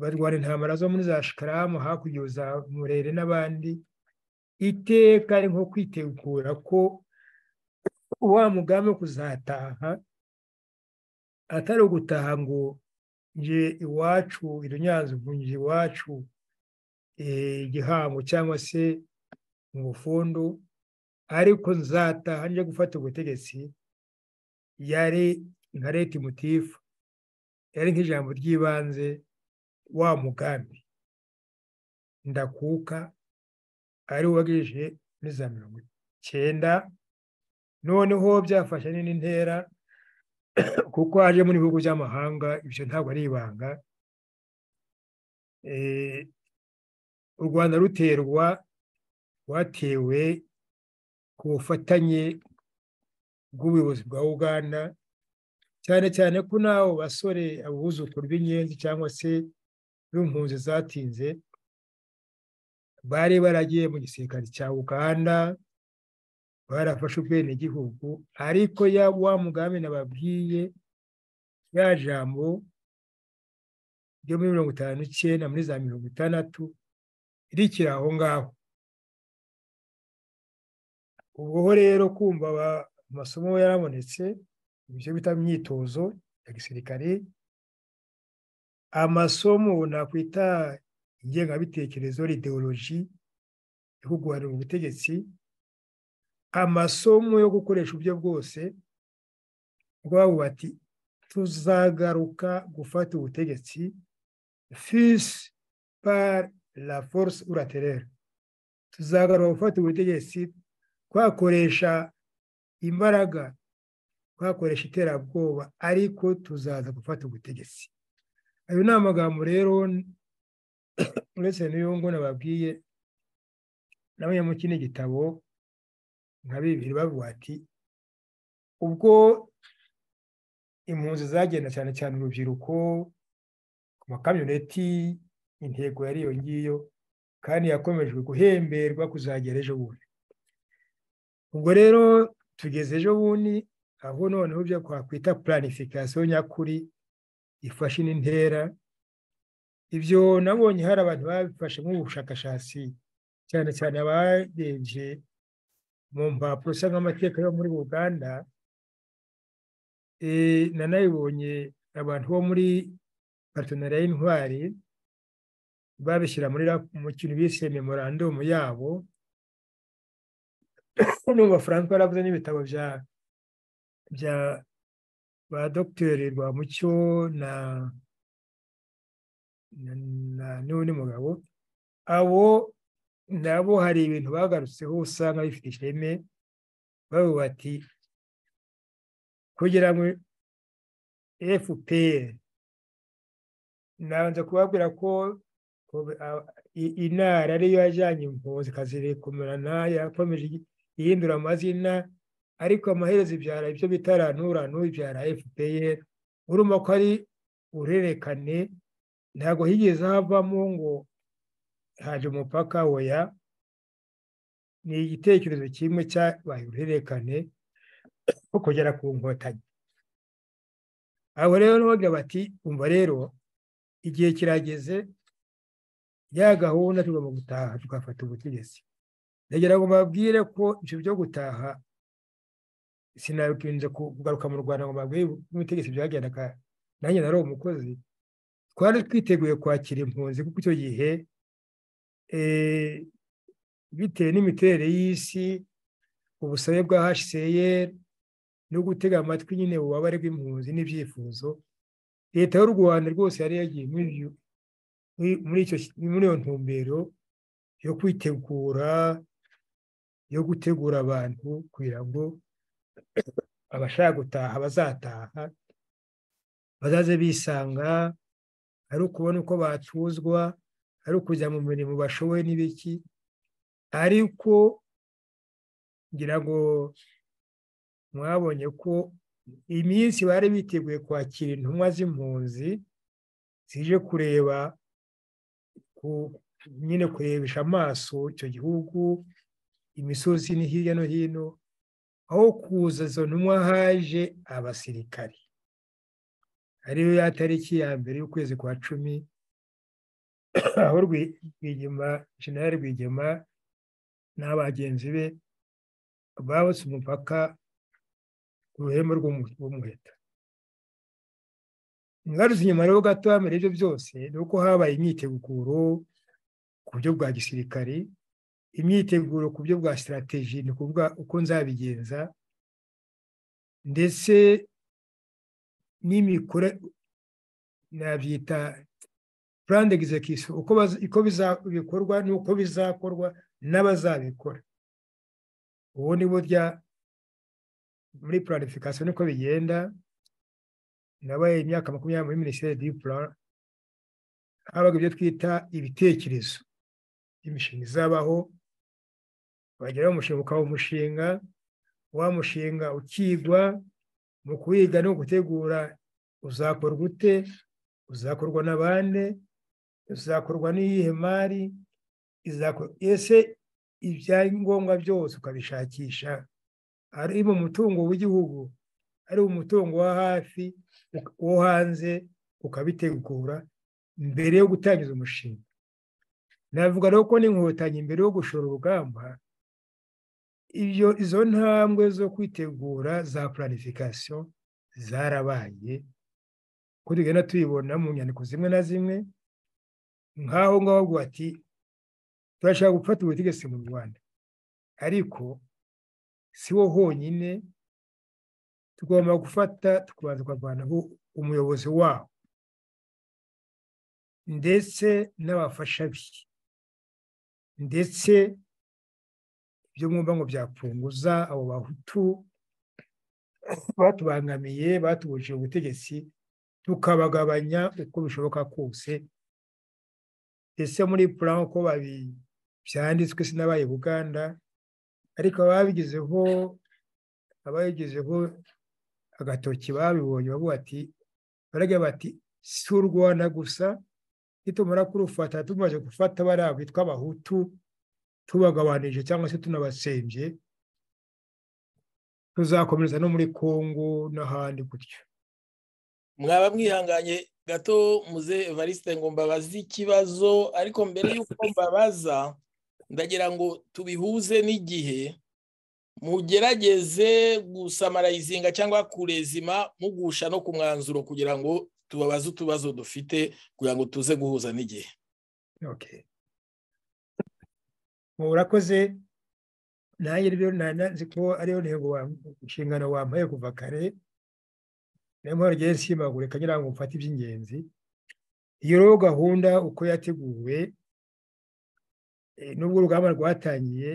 barwara intambara zo muri za shikaramu hakurya za murere n'abandi iteka ari nko kwitegura ko wa mugambi wo kuzataha atari ugutaha ngo njye iwacu irunyanzu ngunge iwacu igihango eh, cyangwa se umufundu ariko nzataha njya gufata ubutegetsi yari nka leta mutifu yari nk'ijambo ry'ibanze wa mugambi ndakuka ari uwagejeje niza mirongo icyenda noneho byafashe n'intera kuko aje mu bihugu by'amahanga ibyo ntabwo ari ibanga eh, u rwanda ruterwa rwatewe ku bufatanye bw'ubuyobozi bwa uganda cyane cyane ko n'abo basore abuzukuru b'inyenzi cyangwa se b'impunzi zatinze bari baragiye mu gisirikare cya uganda barafashe ubwenegihugu ariko ya wa mugambi nababwiye ya jambo ryo muri mirongo itanu n'icyenda muri za mirongo itandatu irikira aho ngaho ubwo rero kumva amasomo yarabonetse ibyo bita imyitozo ya gisirikare amasomo nakwita ingengabitekerezo ideoloji yo kurwanira ubutegetsi amasomo yo gukoresha uburyo bwose rwabu bati tuzagaruka gufata ubutegetsi fisi pari la force ou la tuzagaruka gufata ubutegetsi twakoresha imbaraga twakoresha iterabwoba ariko tuzaza gufata ubutegetsi ayo ni amagambo rero uretse n'iyo nguni babwiye nabo mu kino gitabo nka bibiri bavuga ati ubwo impunzi zagenda cyane cyane urubyiruko ku makamyoneti intego yari iyo ngiyo kandi yakomejwe guhemberwa kuzagera ejo bundi ubwo rero tugeze ejo bundi aho noneho ibyo twakwita planifikasiyo nyakuri ifashe n'intera ibyo nabonye hari abantu babifashe nk'ubushakashatsi cyane cyane abarebye mu mpapuro cyangwa amateka yo muri uganda eh, nanayibonye abantu bo muri partenariat y'intwari babishyira muri mu kintu bise memorandumu yabo numva Frank baravuze n'ibitabo bya bya ba dogiteri Rwamucyo na n'undi mugabo abo nabo hari ibintu bagarutseho usanga bifite isheme bavuga bati kugira ngo fpr nabanza kubabwira ko intara ariyo yajyanye impunzi kazirekumira nayo yakomeje ihindura amazina ariko amaherezo ibyara ibyo bita ranuranu ibyara fpr urumva ko ari urerekane ntabwo higeze havamo ngo haje umupaka woya ni igitekerezo kimwe cyabaye uruhererekane ko kugera ku nkotanyi aho rero bati umva rero igihe kirageze ya gahunda tugomba gutaha tugafata ubutegetsi ndagira ngo mbabwire ko ibyo byo gutaha sinabikunze kugaruka mu rwanda ngo mbabwire n’ubutegetsi byagendaga nanjye nari umukozi twari twiteguye kwakira impunzi kuko icyo gihe eh, bitewe n'imiterere y'isi ubusabe bwa hcr no gutega amatwi nyine ububabare bw'impunzi n'ibyifuzo leta y'u rwanda rwose yari yagiye muri muri icyo muri iyo ntumbero yo kwitegura yo gutegura abantu kugira ngo abashaka gutaha bazataha bazaze bisanga ari ukubona uko batuzwa ari ukujya mu mirimo bashoboye n'ibiki ariko ngira ngo mwabonye ko iminsi bari biteguye kwakira intumwa z'impunzi zije kureba nyine kurebesha amaso icyo gihugu imisozi ni hirya no hino aho kuza izo ntumwa haje abasirikari ariyo ya tariki ya mbere y'ukwezi kwa cumi aho rwigema jenera rwigema n'abagenzi be babutse umupaka ku ruhembe rw'umuheta ingaruka inyuma rero gato hano ibyo byose ni uko habaye imyiteguro ku buryo bwa gisirikare imyiteguro ku buryo bwa sitarategi ni ukuvuga uko nzabigenza ndetse n'imikore nabyita purande egizekisiyo uko bikorwa n'uko bizakorwa n'abazabikora ubu ni burya muri puranifikasiyo niko bigenda nabaye imyaka makumyabiri muri minisiteri di habaga ibyo twita ibitekerezo imishinga izabaho bageraho umushinga ukaba umushinga wa mushinga ukigwa mu kuwiga no gutegura uzakorwa ute uzakorwa na bande uzakorwa n'iyihe mari ese ibyangombwa byose ukabishakisha ari mu mutungo w'igihugu ari umutungo wa hafi wo hanze ukabitegura mbere yo gutangiza umushinga navuga rero ko n'inkotanyi mbere yo gushora urugamba izo ntambwe zo kwitegura za planification zarabaye ko tugenda tuyibona mu nyandiko zimwe na zimwe nk'aho ngaho bavuga ati turashaka gufata ubutegetsi mu rwanda ariko si wo honyine tugomba gufata tukabanza tukavanaho umuyobozi wawo ndetse n'abafasha be ndetse ibyo mwumva ngo byakunguza abo bahutu batubangamiye batubujije ubutegetsi tukabagabanya uko bishoboka kose ese muri puran uko byanditswe sinabaye buganda ariko ababigezeho ababigezeho agatoki babibonye bavuga ati baraga bati si u rwanda gusa nitumara kurufata tumaze gufata bariya bitwa abahutu tubagabanije cyangwa se tunabasembye tuzakomeza no muri kongo n'ahandi gutyo mwaba mwihanganye gato muze evariste ngo mbabaze ikibazo ariko mbere y'uko mbabaza ndagira ngo tubihuze n'igihe mugerageze gusamarayizinga cyangwa kurezima mugusha no ku mwanzuro kugira ngo tubabaze utubazo dufite kugira ngo tuze guhuza n'igihe murakoze nanjye rero nzi ko ariyo ntego inshingano wampaye kuva kare niyo mpamvu rero nsimagurika ngira ngo mfate iby'ingenzi iyo rero gahunda uko yateguwe eh, n'ubwo urugamba rwatangiye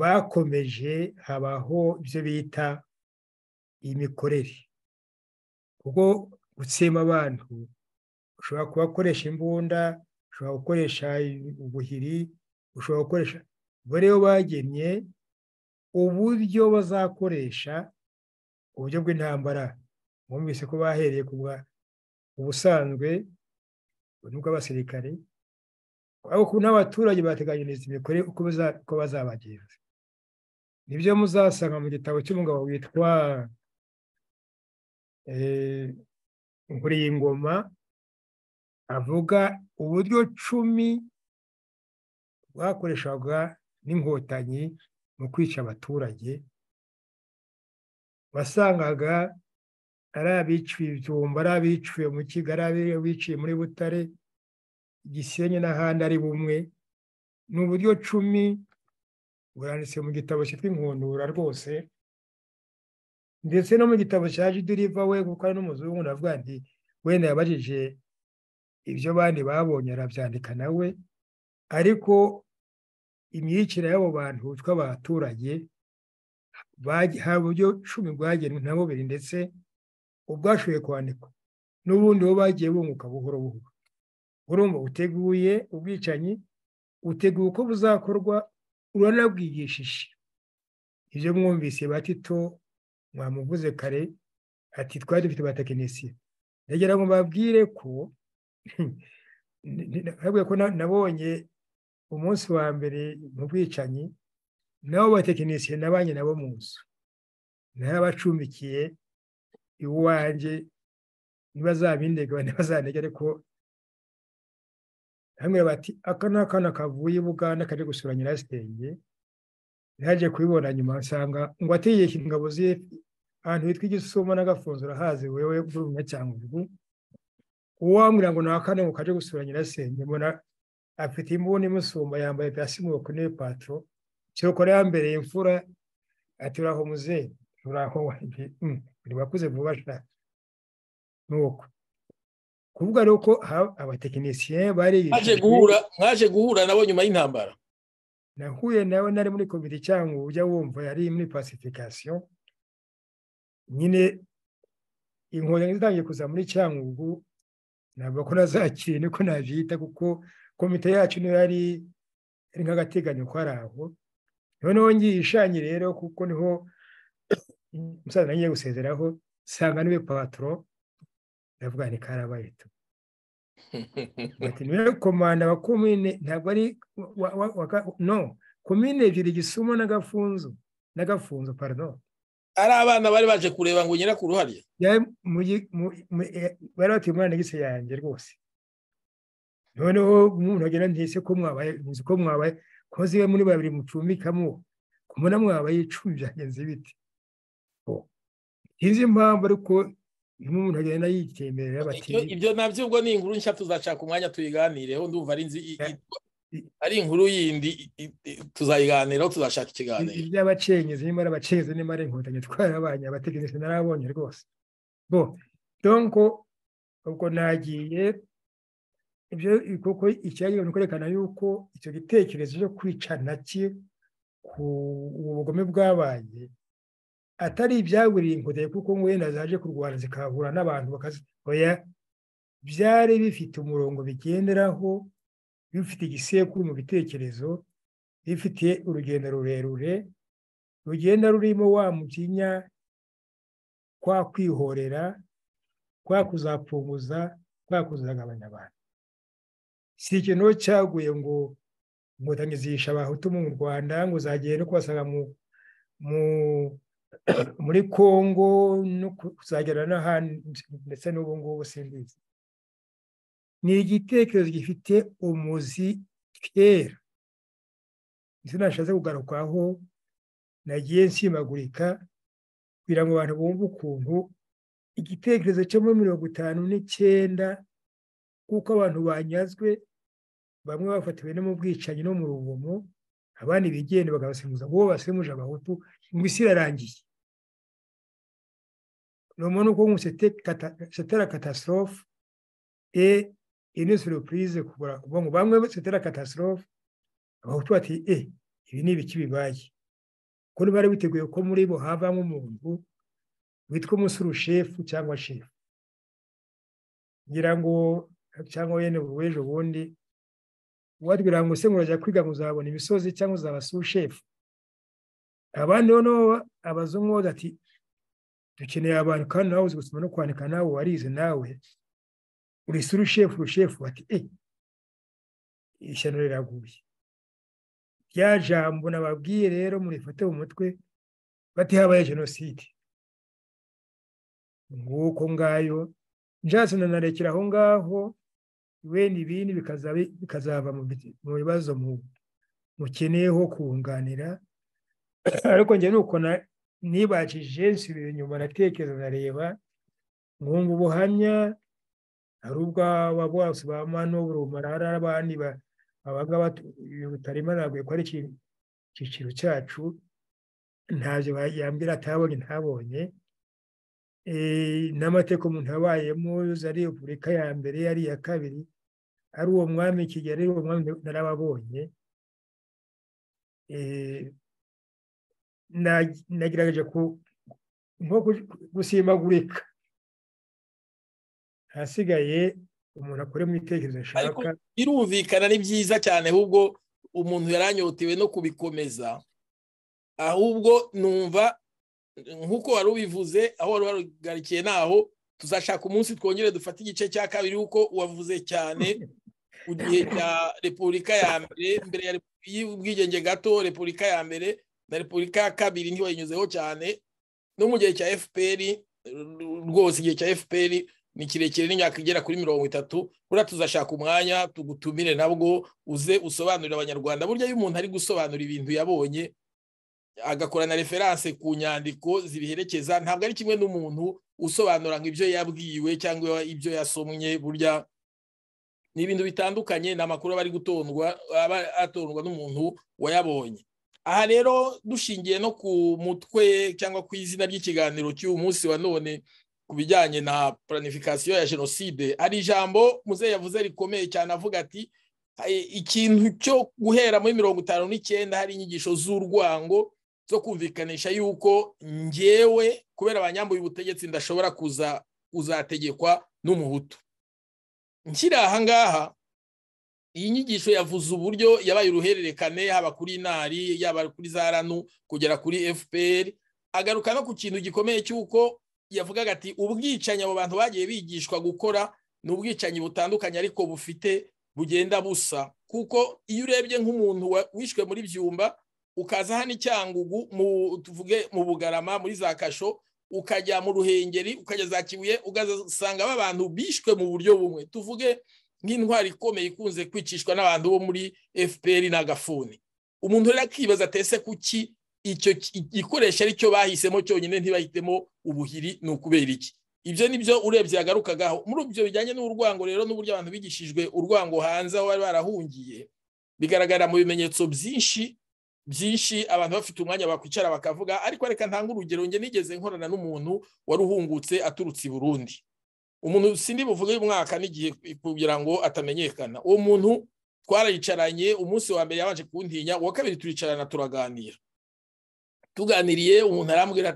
bakomeje habaho ibyo bita imikorere kuko gutsema abantu ushobora kubakoresha imbunda ushobora gukoresha ubuhiri ushobora gukoresha ubwo rero bagennye uburyo bazakoresha uburyo bw'intambara bumvise ko bahereye ku ubusanzwe n'ubw'abasirikare n'abaturage bateganyiriza imikorere uko bazabagenza nibyo muzasanga mu gitabo cy'umugabo witwa eh, nkuriyingoma avuga uburyo cumi bwakoreshwaga n'inkotanyi mu kwica abaturage wasangaga ari abiciye ibyumba ari abiciye mu kigali ari abiciye muri butare gisenyi n'ahandi ari bumwe ni uburyo cumi bwanditse mu gitabo cyitwa inkundura rwose ndetse no mu gitabo cya jidiriva we kuko ari n'umuzungu ndavuga nti wenda yabajije ibyo abandi babonye arabyandika nawe ariko imyicire y'abo bantu tw'abaturage hari uburyo cumi bwagenwe na bubiri ndetse ubwashoboye kwandikwa n'ubundi bo bagiye bunguka buhoro buhoro urumva uteguye ubwicanyi uteguye uko buzakorwa uranabwigishije ibyo mwumvise batito mwamuvuze kare ati twari dufite batekinisiye ndagira ngo mbabwire ko ko nabonye umunsi wa mbere mu bwicanyi nabo batekinisiye nabanye nabo mu nzu narabacumbikiye iwanjye ntibazabindege ntibazanege ko hamwe bati aka ni kavuye i buganda kaje gusura nyirasenge ntihaje kubibona nyuma nsanga ngo ategeke ingabo ze ahantu hitwa igisoma n'agafunzo urahazi wewe buri munyacyangugu uwambwira ngo ni akana ngo kaje gusura nyirasenge mbona afite imbuni imusumba yambaye pasi mu boko n'iyo cyokora yambereye imfura ati uraho muzehe uraho wanjye uri mm, wakuze vuba nuko kuvuga rero ko abatekinisiye bari mwaje guhura nabo nyuma y'intambara nahuye nawe nari muri komite cyangwa ujya wumva yari muri pasifikasiyo nyine inkotanyi zitangiye kuza muri cyangugu ntabwo ko nazakire niko nabyita kuko komite yacu niyo yari ari nk'agateganyo ko ari aho noneho ngiye ishanye rero kuko niho umusaza nagiye gusezeraho nsanga niwe patoro ndavuga ni karabayito niba komanda wa komine ntabwo ari no komine ebyiri gisumo n'agafunzo n'agafunzo parado ari abana bari baje kureba ngo ugere ku ruhare bari batuye umwana wese yanjye rwose noneho umuntu agenda ntese ko mwabaye muzi ko mwabaye ko ziwe muri babiri mucumbikamo kumubona mwabaye icumi byagenze bite ntizi impamvu ariko nk'umuntu agenda yitemberera ibyo nabyo ubwo ni inkuru nshya tuzashaka umwanya tuyiganireho ndumva ari inzu eh, ari inkuru yindi tuzayiganiraho tuzashaka ikiganiro iby'abacengezi nimara abacengezi nimara inkotanyi twarabanye abatekinisiye narabonye rwose bo donko ubwo nagiye ibyo kuko ikiyagiye ni ukwerekana yuko icyo gitekerezo cyo kwicana cye ku bugome bwabaye atari ibyaguriye inkotanyi kuko wenda zaje kurwana zikahura n'abantu bakazitoya byari bifite umurongo bigenderaho bifite igisekuru mu bitekerezo bifite urugendo rurerure rugenda rurimo wa mubyinya kwa kwihorera kwa kuzapfunguza kwa kuzagabanya abantu si ikintu cyaguye ngo inkotanyi zihisha abahutu mu rwanda ngo zagende kubasanga mu muri congo no kuzagera n'ahandi ndetse n'ubu simbizi ni igitekerezo gifite umuzi kera ndetse nashatse kugarukaho nagiye nsimagurika kugira ngo abantu bumve ukuntu igitekerezo cyo muri mirongo itanu n'icyenda kuko abantu banyazwe bamwe bafatiwe no mu bwicanyi no mu rugomo abandi bigenda bagabasimbuza uwo basimuje abahutu ngo isi irarangiye nous montrons comment c'était la catastrophe et une e surprise kugira ngo bamwe c'était la abahutu bati e ibi ni ibiki bibaye kuko bari biteguye ko muri bo havamo umuntu witwa umusuru shefu cyangwa shefu ngira ngo cyangwa wene w'ejo bundi wabwira ngo se murajya kwiga muzabona imisozi cyangwa uzaba sushefu abandi noneho abazungu bati dukeneye abantu kandi nawe uzi gusoma no kwandika nawe warize nawe urese urushefu urushefu bati e eh, ishyano riraguye rya jambo nababwiye rero murifate mu mutwe bati habaye jenoside nguko ngayo jasina narekera aho ngaho we n'ibindi bikazava mu bibazo mukeneyeho kunganira ariko njye nuko nibajije nsubira inyuma natekereza nareba nkunga ubuhamya hari ubwo bose ba mano burumara hari abandi babaga butarimo ntabwo ko ari icyiciro cyacu ntabyo yambwira atabonye ntabonye eh, n'amateka umuntu abayemo za repubulika ya mbere ari iya kabiri ari uwo mwami kigali ari uwo mwami narababonye eh, nagerageje nko gusimagurika hasigaye umuntu akore mu bitekerezo ashaka birumvikana ni byiza cyane ahubwo umuntu yaranyotewe no kubikomeza ahubwo numva nk'uko wari ubivuze aho wari warugarikiye naho tuzashaka umunsi twongere dufate igice cya kabiri kuko wavuze cyane ku gihe cya repubulika ya mbere mbere y'ubwigenge gato repubulika ya mbere na repubulika ya kabiri ntibayinyuzeho cyane no mu gihe cya fpr rwose igihe cya fpr ni kirekire n'imyaka igera kuri mirongo itatu buriya tuzashaka umwanya tugutumire nabwo uze usobanurire abanyarwanda burya iyo umuntu ari gusobanura ibintu yabonye agakora na referanse ku nyandiko zibiherekeza ntabwo ari kimwe n'umuntu usobanura ngo ibyo yabwiwe cyangwa ibyo yasomye burya ni ibintu bitandukanye ni amakuru aba ari gutondwa aba atondwa n'umuntu wayabonye aha rero dushingiye no ku mutwe cyangwa ku izina ry'ikiganiro cy'uyu munsi wa none ku bijyanye na planification ya jenoside hari ijambo muzehe yavuze rikomeye cyane avuga ati ikintu cyo guhera muri mirongo itanu n'icyenda hari inyigisho z'urwango zo kumvikanisha yuko ngewe kubera abanyambuye ubutegetsi ndashobora kuza kuzategekwa n'umuhutu nshyira aha ngaha iyi nyigisho yavuze uburyo yabaye uruhererekane haba kuri inari yaba kuri za ranu kugera kuri fpr agaruka no ku kintu gikomeye cy'uko yavugaga ati ubwicanyi abo bantu bagiye bigishwa gukora ni ubwicanyi butandukanye ariko bufite bugenda busa kuko iyo urebye nk'umuntu wishwe muri byumba ukaza hano i mu tuvuge mu bugarama muri za kasho ukajya mu ruhengeri ukajya za kibuye ugasanga abantu bishwe mu buryo bumwe tuvuge nk'intwari ikomeye ikunze kwicishwa n'abantu bo muri fpr n'agafuni umuntu rero akibaza atese kuki icyo gikoresho ari cyo bahisemo cyonyine ntibahitemo ubuhiri ni ukubera iki ibyo ni byo urebye yagarukagaho muri ibyo bijyanye n'urwango rero n'uburyo abantu bigishijwe urwango hanze aho bari barahungiye bigaragara mu bimenyetso byinshi byinshi abantu bafite umwanya bakwicara bakavuga ariko reka ntanga urugero nge nigeze nkorana n'umuntu wari uhungutse aturutse i burundi umuntu sindi buvuge umwaka n'igihe kugira ngo atamenyekana uwo muntu twarayicaranye umunsi wa mbere yabanje kuntinya uwa kabiri turicarana turaganira tuganiriye umuntu arambwira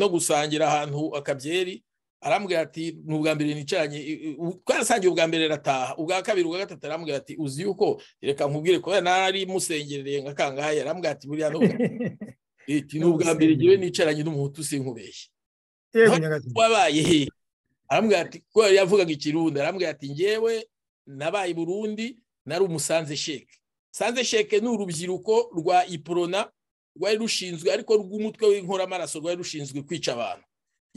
no gusangira ahantu akabyeri arambwira ati ni ubwa mbere nicaranye twarasangiye ubwa mbere arataha ubwa kabiri ubwa gatatu arambwira ati uzi yuko reka nkubwire kubera nari musengereye nka kangahe arambwira ati buriya ni ubwa mbere ngewe nicaranye n'umuhutu sinkubeshye wabaye hehe arambwira ati ko yavugaga ikirundi arambwira ati ngewe nabaye burundi nari umusanze sheke sanze sheke ni urubyiruko rwa iporona rwari rushinzwe ariko rw'umutwe w'inkoramaraso rwari rushinzwe kwica abantu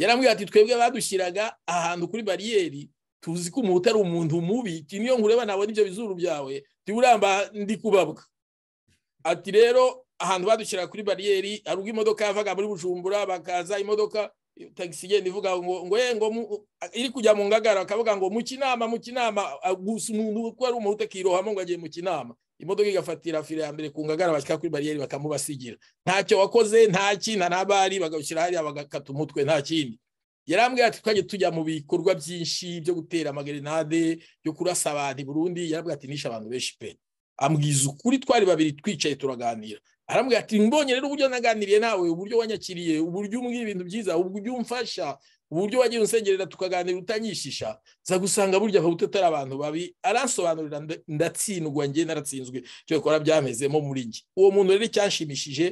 yarambwira ati twebwe badushyiraga ahantu kuri bariyeri tuzi ko umuntu utari umuntu mubi niyo nkureba nabona ibyo bizuru byawe tiburamba ndi kubabwa ati rero ahantu badushyira kuri bariyeri hari ubwo imodoka yavaga muri bujumbura bakaza imodoka tagisi igenda ivuga ngo ngo iri kujya mu ngagara bakavuga ngo mu kinama mu kinama gusa umuntu uko ari umuhutu akirohamo ngo agiye mu kinama imodoka igafatira fire ya mbere ku ngagara bashyira kuri bariyeri bakamubasigira ntacyo wakoze nta kintu nabari bagashyira hariya bagakata umutwe nta kindi yarambwira ati twajye tujya mu bikorwa byinshi byo gutera amagrenade byo kurasa abantu Burundi yarambwira ati nishe abantu benshi pe ambwiza ukuri twari babiri twicaye turaganira arambwira ati mbonye rero uburyo naganiriye nawe uburyo wanyakiriye uburyo umbwira ibintu byiza uburyo umfasha uburyo wagiye unsengerera tukaganira utanyishisha nza gusanga burya bahuta atari abantu babi arasobanurira ndatsindwa njye naratsinzwe cyo gukora byamezemo muri njye uwo muntu rero icyashimishije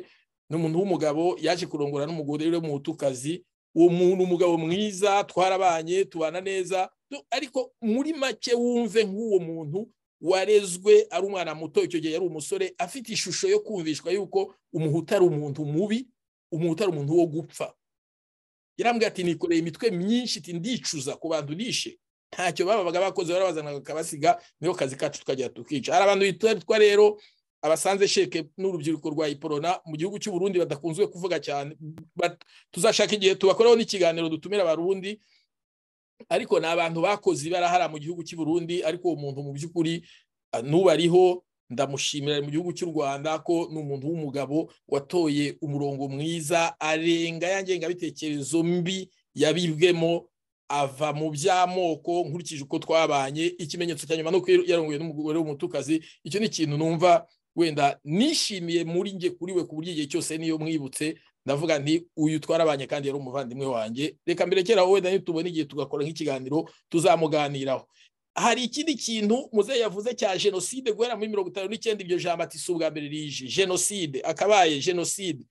ni umuntu w'umugabo yaje kurongora n'umugore we mutukazi uwo muntu umugabo mwiza twarabanye tubana neza ariko muri make wumve nk'uwo muntu warezwe ari umwana muto icyo gihe yari umusore afite ishusho yo kumvishwa yuko umuhuta ari umuntu mubi umuhuta ari umuntu wo gupfa yarambwira ati nikoreye imitwe myinshi ndicuza ku bantu nishe ntacyo babaga bakoze barabazanaga bakabasiga niyo kazi kacu tukagera tukica hari abantu bitwa rero abasanze sheke n'urubyiruko rwa iporona mu gihugu cy'uburundi badakunzwe kuvuga cyane tuzashaka igihe tubakoreho n'ikiganiro dutumira abarundi ariko ni abantu bakoze ibara mu gihugu cy'i Burundi ariko uwo muntu mu by'ukuri ah, n'ubariho ndamushimira mu gihugu cy'u Rwanda ko ni umuntu w'umugabo watoye umurongo mwiza arenga ya ngengabitekerezo mbi yabibwemo ava mu by'amoko nkurikije uko twabanye ikimenyetso cya nyuma nuko yarongoye n'umugore w'umutukazi icyo ni ikintu numva wenda nishimiye muri njye kuri we ku buryo igihe cyose niyo mwibutse ndavuga nti uyu twarabanye kandi yari umuvandimwe wanjye reka mbere kera wowe nayo tubona igihe tugakora nk'ikiganiro tuzamuganiraho hari ikindi kintu muze yavuze cya jenoside guhera muri mirongo itanu n'icyenda iryo jambo ati si ubwa mbere rije jenoside akabaye jenoside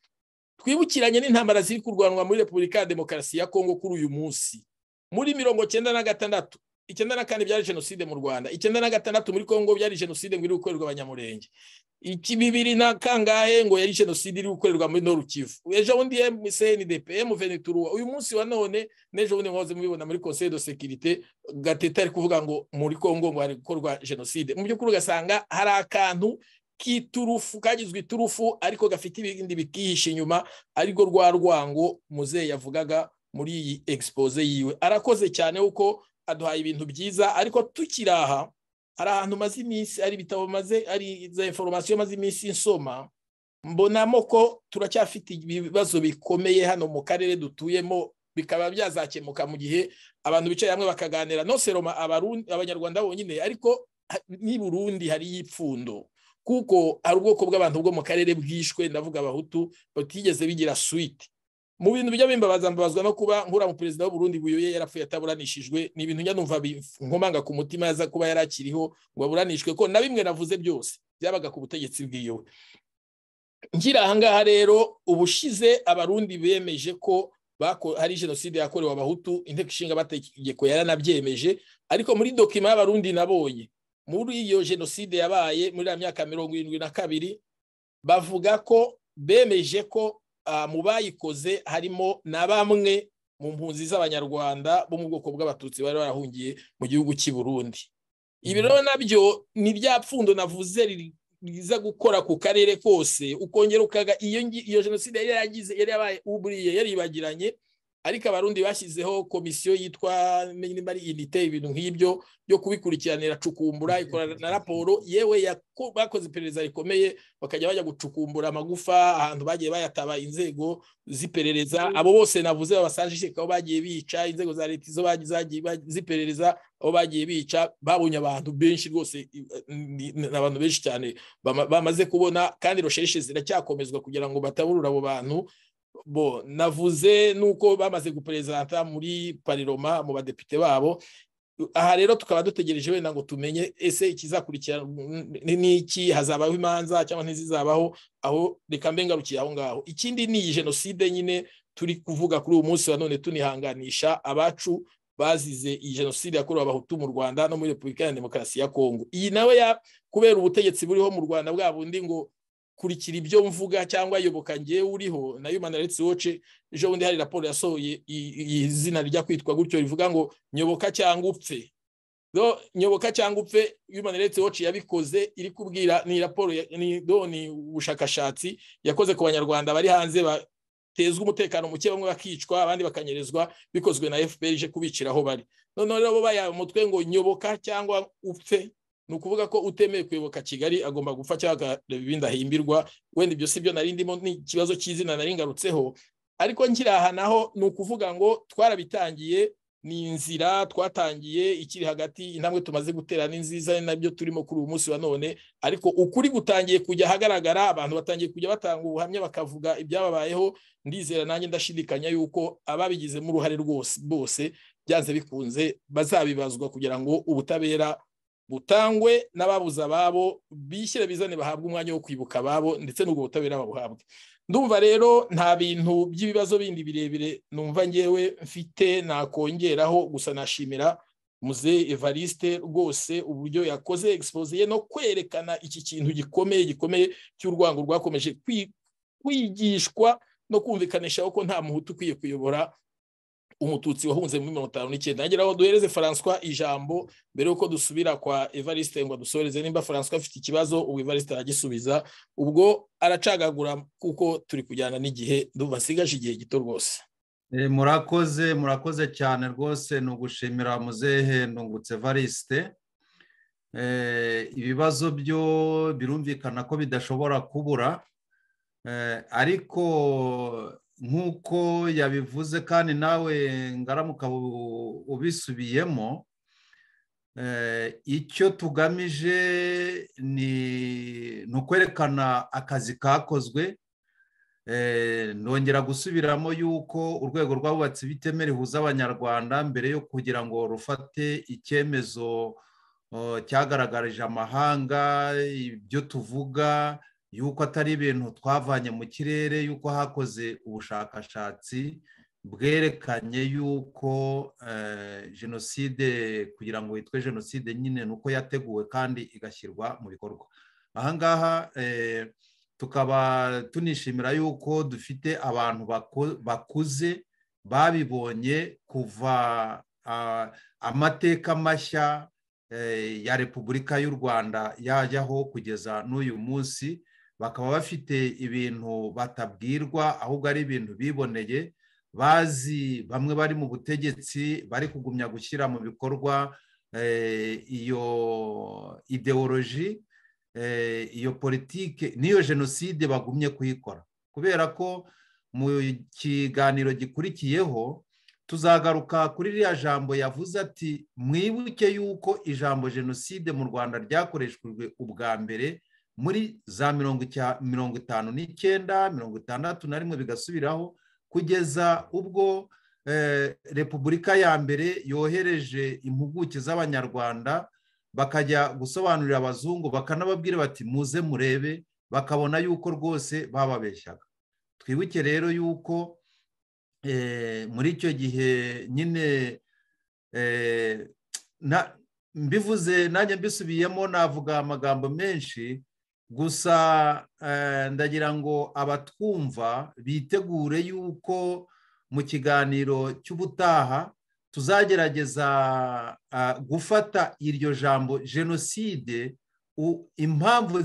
twibukiranye n'intambara ziri kurwanwa muri repubulika ya demokarasi ya kongo kuri uyu munsi muri mirongo cyenda na gatandatu icyenda na kane byari jenoside mu rwanda icyenda na gatandatu muri kongo byari jenoside ngo iri gukorerwa abanyamurenge iki bibiri na kangahe ngo yari jenoside iri gukorerwa muri norukivu ejo bundi cndp mvenituruwa uyu munsi wa none n'ejo bundi mwahoze mubibona muri conseil de sécurité gateta ari kuvuga ngo muri congo ngo hari gukorwa jenoside mu by'ukuri ugasanga hari akantu k'iturufu kagizwe iturufu ariko gafite ibindi bikihishe inyuma ariko rwa rwango muzeyi yavugaga muri iyi expose yiwe arakoze cyane kuko aduhaye ibintu byiza ariko tukiri aha hari ahantu maze iminsi ari ibitabo maze ari za foromasiyo maze iminsi nsoma mbonamo ko turacyafite ibibazo bikomeye hano mu karere dutuyemo bikaba byazakemuka mu gihe abantu bicaye hamwe bakaganira no seroma abanyarwanda bonyine ariko n'i Burundi hari y'ipfundo kuko hari ubwoko bw'abantu bwo mu karere bwishwe ndavuga abahutu batigeze bigira suwiti mu bintu bijya bimbabaza mbabazwa no kuba nkura mu perezida w'uburundi buyoye yarapfuye ataburanishijwe ni ibintu njya numva nkomanga ku mutima aza kuba yarakiriho ngo aburanishwe ko na bimwe navuze byose byabaga ku butegetsi bwiwe ngira ahangaha rero ubushize abarundi bemeje ko hari jenoside yakorewe abahutu inteko ishinga amategeko yaranabyemeje ariko muri dokima y'abarundi nabonye muri iyo jenoside yabaye muri ya myaka mirongo irindwi na kabiri bavuga ko bemeje ko Ah, mu bayikoze harimo na bamwe mu mpunzi z'abanyarwanda bo mu bwoko bw'abatutsi bari barahungiye mu gihugu cy'i Burundi ibi mm. rero nabyo ni bya pfundo navuze riza gukora ku karere kose ukongera ukaga iyo jenoside yari yaragize yari yabaye uburiye yaribagiranye ariko abarundi bashyizeho komisiyo yitwa nimba ari inite ibintu nk'ibyo byo kubikurikiranira cukumbura ikorana na raporo yewe bakoze iperereza rikomeye bakajya bajya gucukumbura amagufa ahantu bagiye bayataba inzego z'iperereza abo bose navuze babasangije aho bagiye bica inzego za leta izo zagiye z'iperereza aho bagiye bica babonye abantu benshi rwose abantu benshi cyane bamaze kubona kandi roshereshe ziracyakomezwa kugira ngo bataburure abo bantu bo navuze nuko bamaze guperezanta muri pariroma mu badepite babo aha rero tukaba dutegereje wenda ngo tumenye ese ikizakurikira n'iki hazabaho imanza cyangwa ntizizabaho aho reka mbe ngarukira aho ngaho ikindi ni iyi jenoside nyine turi kuvuga kuri uyu munsi wa none tunihanganisha abacu bazize iyi jenoside yakorewe abahutu mu rwanda no muri repubulika ya demokarasi ya kongo iyi nawe ya kubera ubutegetsi buriho mu rwanda bwa bundi ngo kurikira ibyo mvuga cyangwa yoboka ngewe uriho na human rights watch ejo bundi hari raporo yasohoye izina rijya kwitwa gutyo rivuga ngo nyoboka cyangwa upfe nyoboka cyangwa upfe human rights watch yabikoze iri kubwira ni raporo ni ubushakashatsi yakoze ku banyarwanda bari hanze batezwa umutekano muke bamwe bakicwa abandi bakanyerezwa bikozwe na fpr ije kubicira aho bari noneho rero bayaha umutwe ngo nyoboka cyangwa upfe ni ukuvuga ko utemeye kuyoboka kigali agomba gupfa cyangwa ibindi ahimbirwa wenda ibyo si byo nari n'ikibazo cy'izina nari ariko nkiri aha naho ni ukuvuga ngo twarabitangiye ni inzira twatangiye ikiri hagati intambwe tumaze gutera ni nziza nabyo turimo kuri uyu munsi wa none ariko ukuri gutangiye kujya ahagaragara abantu batangiye kujya batanga ubuhamya bakavuga ibyababayeho ndizera nanjye ndashidikanya yuko ababigizemo uruhare rwose bose byanze bikunze bazabibazwa kugira ngo ubutabera butangwe n'ababuze ababo bishyire bizane bahabwe umwanya wo kwibuka ababo ndetse n'ubwo butabera babuhabwe ndumva rero nta bintu by'ibibazo bindi birebire numva ngewe mfite nakongeraho gusa nashimira muze evariste rwose uburyo yakoze egisipoziye no kwerekana iki kintu gikomeye gikomeye cy'urwango rwakomeje kwigishwa no kumvikanishaho ko nta muhutu ukwiye kuyobora umututsi wahunze muri mirongo itanu n'icyenda nagera aho duhereze François ijambo mbere y'uko dusubira kwa evariste ngo dusoreze nimba François afite ikibazo ubwo evariste aragisubiza ubwo aracagagura kuko turi kujyana n'igihe basigaje igihe gito rwose eh, murakoze murakoze cyane rwose ni ugushimira muzehe ndungutse evariste eh, ibibazo byo birumvikana ko bidashobora kubura eh, ariko nk'uko yabivuze kandi nawe ngaramuka ubisubiyemo eh, icyo tugamije ni ukwerekana akazi kakozwe eh, nongera gusubiramo y'uko urwego rw'abubatsi bitemera ihuza abanyarwanda mbere yo kugira ngo rufate icyemezo oh, cyagaragarije amahanga ibyo tuvuga yuko atari ibintu twavanye mu kirere yuko hakoze ubushakashatsi bwerekanye yuko eh, jenoside kugira ngo witwe jenoside nyine ni uko yateguwe kandi igashyirwa mu bikorwa ahangaha eh, tukaba tunishimira yuko dufite abantu bakuze babibonye kuva amateka mashya eh, ya repubulika y'u rwanda yajyaho kugeza n'uyu munsi bakaba bafite ibintu batabwirwa ahubwo ari ibintu biboneye bazi bamwe bari mu butegetsi bari kugumya gushyira mu bikorwa eh, iyo ideoloji eh, iyo politiki n'iyo jenoside bagumye kuyikora kubera ko mu kiganiro gikurikiyeho tuzagaruka kuri ririya jambo yavuze ati mwibuke yuko ijambo jenoside mu rwanda ryakoreshejwe ubwa mbere muri za mirongo mirongo itanu n'icyenda mirongo itandatu na rimwe bigasubiraho kugeza ubwo eh, repubulika ya mbere yohereje impuguke z'abanyarwanda bakajya gusobanurira abazungu bakanababwira bati muze murebe bakabona yuko rwose bababeshyaga twibuke rero yuko eh, muri icyo gihe nyine eh, mbivuze nanjye mbisubiyemo navuga amagambo menshi gusa eh, ndagira ngo abatwumva bitegure yuko mu kiganiro cy'ubutaha tuzagerageza eh, gufata iryo jambo jenoside impamvu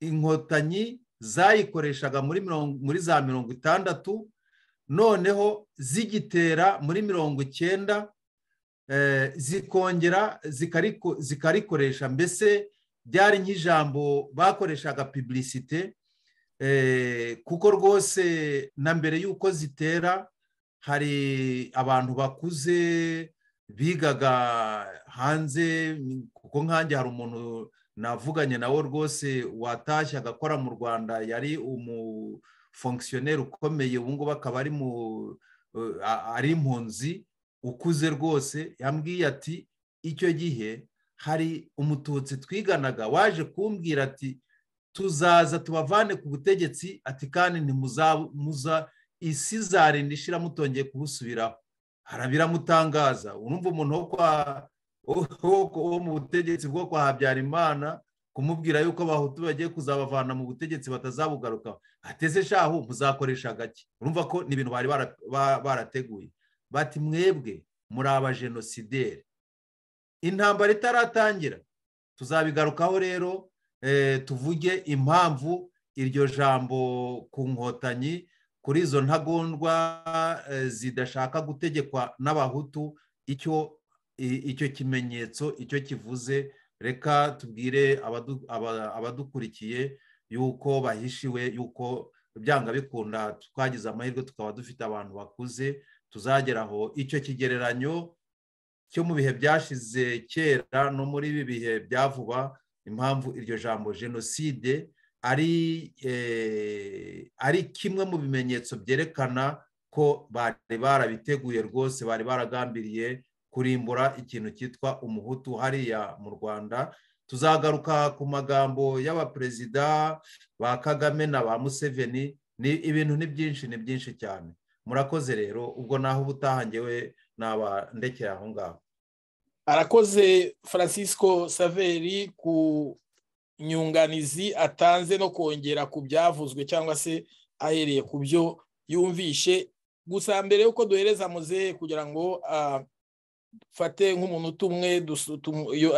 inkotanyi zayikoreshaga muri muri za mirongo itandatu noneho zigitera muri mirongo icyenda eh, zikongera zikarikoresha mbese byari nk'ijambo bakoreshaga piburisite eh, kuko rwose na mbere y'uko zitera hari abantu bakuze bigaga hanze kuko nkanjye hari umuntu navuganye nawe rwose watashye agakora mu rwanda yari umufongisiyoneri ukomeye ubu ari mu eh, ari impunzi ukuze rwose yambwiye ati icyo gihe hari umututsi twiganaga waje kumbwira ati tuzaza tubavane ku butegetsi ati kandi muza isi zarinda ishira mutongeye kubusubiraho biramutangaza urumva umuntu wo kwa wo mu butegetsi bwo kwa habyarimana kumubwira yuko abahutu bagiye kuzabavana mu butegetsi batazabugarukaho ateze shahu muzakoresha gake urumva ko ni ibintu bari barateguye bati mwebwe muri abajenosideri intambara itaratangira tuzabigarukaho rero eh, tuvuge impamvu iryo jambo ku nkotanyi kuri izo ntagondwa eh, zidashaka gutegekwa n'abahutu icyo icyo kimenyetso icyo kivuze reka tubwire abadukurikiye yuko bahishiwe yuko byanga bikunda twagize amahirwe tukaba dufite abantu bakuze tuzageraho icyo kigereranyo cyo mu bihe byashize kera no muri ibi bihe bya vuba impamvu iryo jambo jenoside ari eh, ari kimwe mu bimenyetso byerekana ko bari barabiteguye rwose bari baragambiriye kurimbura ikintu cyitwa umuhutu hariya mu rwanda tuzagaruka ku magambo y'abaperezida ba kagame na ba museveni ni ibintu ni byinshi ni byinshi cyane murakoze rero ubwo naho ubutaha ngewe naba ndekeye aho ngaho arakoze francisco saveri ku nyunganizi atanze no kongera ku byavuzwe cyangwa se ahereye ku byo yumvishe gusa mbere y'uko duhereza muzehe kugira ngo afate nk'umuntu umwe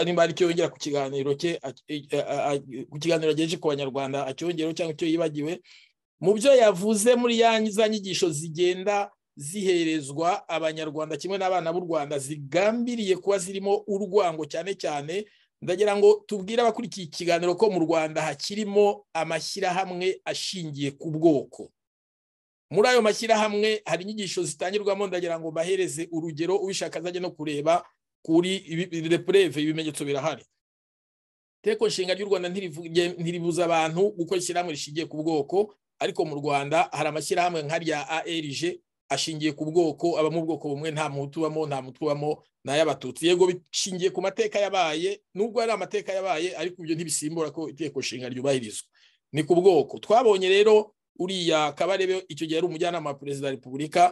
niba ari cyo yongera ku kiganiro cye ku kiganiro agejeje ku banyarwanda acyongereho cyangwa icyo yibagiwe mu byo yavuze muri ya nyigisho zigenda ziherezwa abanyarwanda kimwe n'abana b'u rwanda zigambiriye kuba zirimo urwango cyane cyane ndagira ngo tubwire abakurikiye ikiganiro ko mu rwanda hakirimo amashyirahamwe ashingiye ku bwoko muri ayo mashyirahamwe hari inyigisho zitangirwamo ndagira ngo bahereze urugero ubishaka azajya no kureba kuri repureve ibimenyetso birahari teko nshinga ry'u rwanda ntiribuza abantu gukora ishyirahamwe rishingiye ku bwoko ariko mu rwanda hari amashyirahamwe nka rya arg ashingiye ku bwoko abamo ubwoko bumwe nta muntu ubamo nta mutu ubamo n'ay'abatutsi yego bishingiye ku mateka yabaye nubwo ari amateka yabaye ariko ibyo ntibisimbura ko iteko nshinga ryubahirizwa ni ku bwoko twabonye rero uriya kabarebe icyo gihe ari umujyanama wa perezida wa repubulika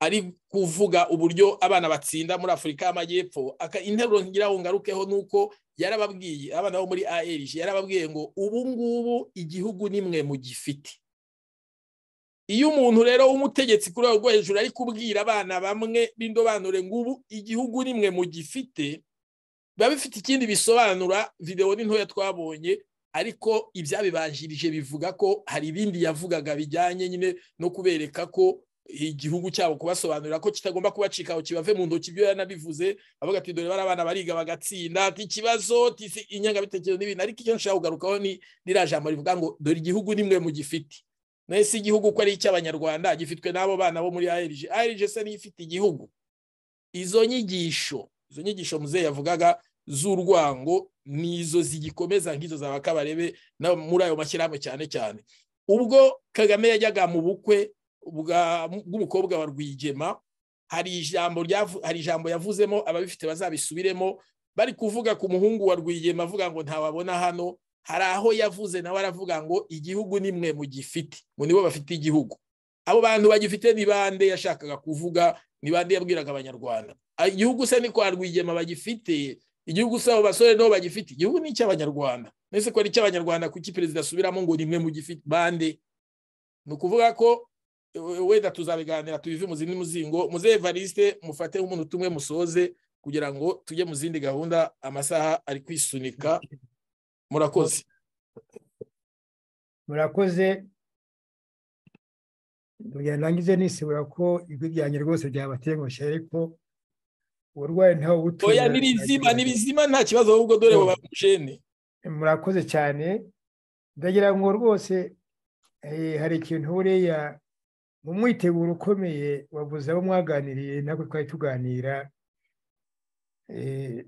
ari kuvuga uburyo abana batsinda muri afurika y'amajyepfo interuro ngira ngo ngarukeho ni uko yarababwiye abana bo muri aerg yarababwiye ngo ubu ngubu igihugu nimwe mu mugifite iyo umuntu rero w'umutegetsi kuri rwego hejuru ari kubwira abana bamwe b'indobanure ngubu igihugu rimwe mu gifite biba bifite ikindi bisobanura videwo ni ntoya twabonye ariko ibyabibanjirije bivuga ko hari ibindi yavugaga bijyanye nyine no kubereka ko igihugu cyabo kubasobanurira ko kitagomba kubacika aho kibave mu ntoki ibyo yanabivuze avuga ati dore abana bariga bagatsinda ikibazo inyangabitekerezo n'ibintu ariko icyo nshaka kugarukaho ni ririya jambo rivuga ngo dore igihugu nimwe mu gifite nahise igihugu ko ari icy'abanyarwanda gifitwe n'abo bana bo muri aerije aerije se niyo ifite igihugu izo nyigisho izo nyigisho muze yavugaga z'urwango nizo zigikomeza nk'izo za kabarebe muri ayo mashyirahamwe cyane cyane ubwo kagame yajyaga mu bukwe bw'umukobwa wa rwigema hari ijambo hari ijambo yavuzemo ababifite bazabisubiremo bari kuvuga ku muhungu wa rwigema avuga ngo ntawabona hano hari aho yavuze nawe aravuga ngo igihugu ni mwe mugifite ngo nibo bafite igihugu abo bantu bagifite ni bande yashakaga kuvuga ni bande yabwiraga abanyarwanda igihugu se ni kwa rwigema bagifite igihugu se abo basore nabo bagifite igihugu ni icy'abanyarwanda mbese ko ari icy'abanyarwanda kuki perezida asubiramo ngo ni mwe mugifite bande ni ukuvuga ko wenda tuzabiganira tubive mu zindi muzingo muze evariste mufate nk'umuntu umwe musoze kugira ngo tujye mu zindi gahunda amasaha ari kwisunika murakoze murakoze kugira ngo ndangize nisibura ko ijwi ryanjye rwose ryabatengushye ariko uburwayi ntawe butuye oya ni rizima nta kibazo ahubwo dore babushene murakoze cyane ndagira ngo rwose eh, hari ikintu buriya mu mwiteguro ukomeye wabuze abo mwaganiriye ntabwo twari tuganira eh,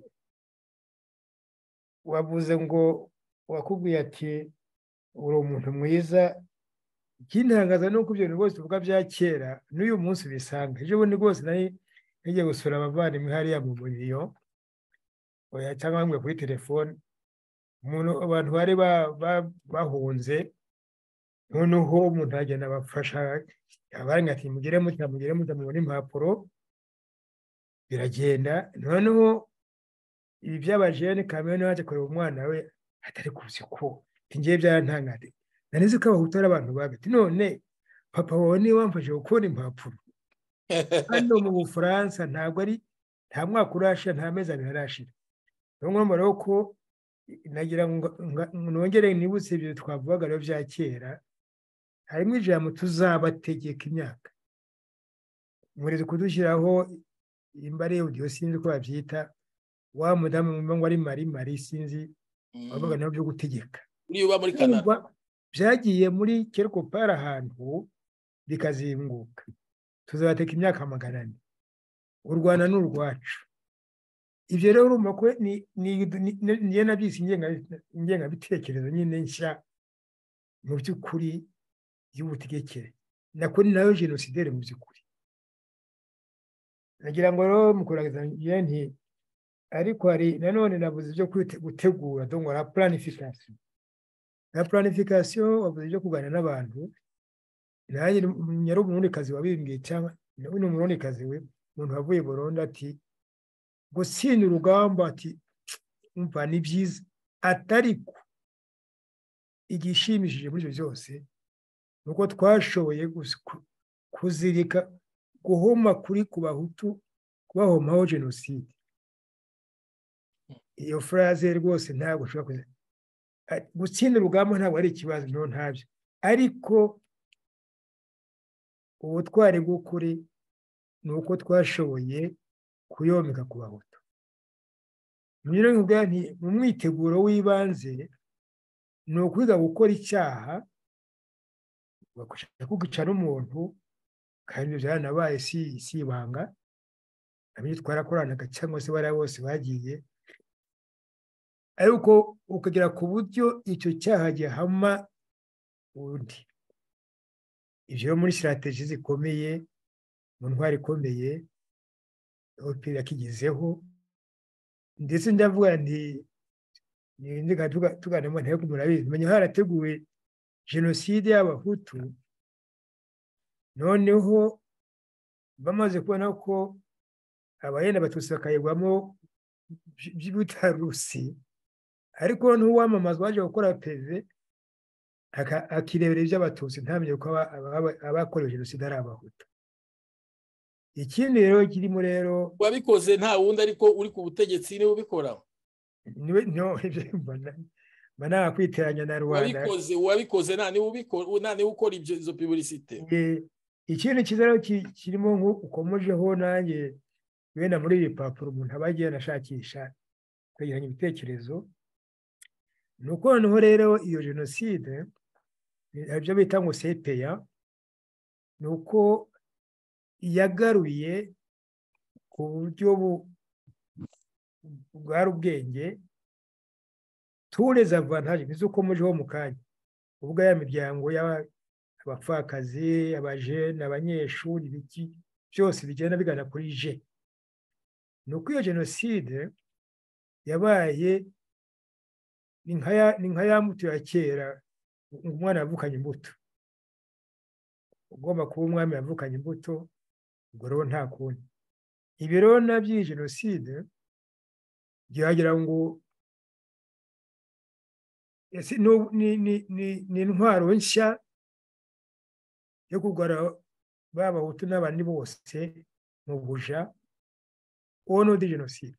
wavuze ngo wakubwiye ati uri umuntu mwiza ikintangaza ni uko ibyo rwose uvuga bya kera n'uyu munsi ubisanga ejo bundi rwose nari ngiye gusura abavandimwe hariya mu buriyo cyangwa bamwe kuri telefone abantu bari bahunze noneho umuntu aragenda abafasha abandi ati mugire muta mugire muta mubona impapuro biragenda noneho ibi by'abajene kamere nawe yaje kureba umwana we atari kuzi ko ingiye byarantangade nanizi ko abahutu ari abantu babiti none papa wawe niwe wamfashe gukora impapuro hano mu bufaransa ntabwo ari nta mwaka urashira nta mezi abiri arashira niyo mpamvu rero ko nagira ngo nongere nibutse ibyo twavugaga rero bya kera harimo ijambo tuzabategeka imyaka murezi kudushyiraho imbare y'uburyo sinzi uko babyita wa mudamu ngo ari mari mari sinzi wavuga mm. nabo byo gutegeka niyo muri kanada byagiye muri ahantu bikazinguka tuzabateka imyaka magana ane u rwanda ni urwacu ibyo rero urumva ko niyo nabyise ingengabitekerezo nyine nshya mu by'ukuri y'ubutegekere nako ni nayo jenosider mu by'ukuri nagira ngo rero mu kurangiza nti ariko hari nanone nabuze ibyo gutegura dongo na planification na planification wabuze ibyo kuganira n'abantu nanjye nyari umurundikazi wabimbwiye cyangwa uno umunikazi we umuntu wavuye burundu ati gusinda urugamba ati umva ni byiza atariko igishimishije muri ibyo byose ni uko twashoboye kuzirika guhoma kuri ku bahutu kubahomaho jenoside iyo furaze rwose ntabwo ushobora kuza gutsinda urugamba ntabwo ari ikibazo niho ntabyo ariko ubutwari bw'ukuri ni uko twashoboye kuyomeka ku bahutu mu mwiteguro w'ibanze ni ukwiga gukora icyaha bagashaka kugica n'umuntu kandi byaranabaye si ibanga nabyo twarakoranaga cyangwa se bariya bose bagiye ariko ukagera ku buryo icyo cyaha gihama undi ibyo muri sitarategi zikomeye mu ntwari ikomeye yakigezeho ndetse ndavuga nti tuganamo nteko murabizi menya harateguwe jenoside y'abahutu noneho bamaze kubona ko abayenda batutsi bakayigwamo by'ubutarusi ariko n'uwamamaza waje gukora peve akirebera iby'abatutsi ntamenye ko abakorewe jenoside ari abahuta ikindi rero kirimo rero wabikoze nta wundi ariko uri ku butegetsi niwe ubikora niwe mba nta kwiteranya na rubanda wabikoze nta niwe ukora izo piburisite ikindi cyiza rero kirimo ukomojeho nanjye bene muri ibi papuro umuntu aba agenda ashakisha kwegeranya ibitekerezo ni uko noneho rero iyo jenoside ibyo bita ngo sepeya ni uko yagaruye ku buryo bwari ubwenge tureza avantaje bivuze uko muriho mu kanya ubwo ya miryango y'abapfakazi abajene abanyeshuri ibiki byose bigenda bigana kuri je ni uko iyo jenoside yabaye ni nka ya mbuto ya kera umwana yavukanye imbuto ugomba kuba umwami yavukanye imbuto ubwo rero nta kundi ibirona by'iyi jenoside byagira ngo ni intwaro nshya yo kurwara babahutu n'abandi bose mu buja uwo undi jenoside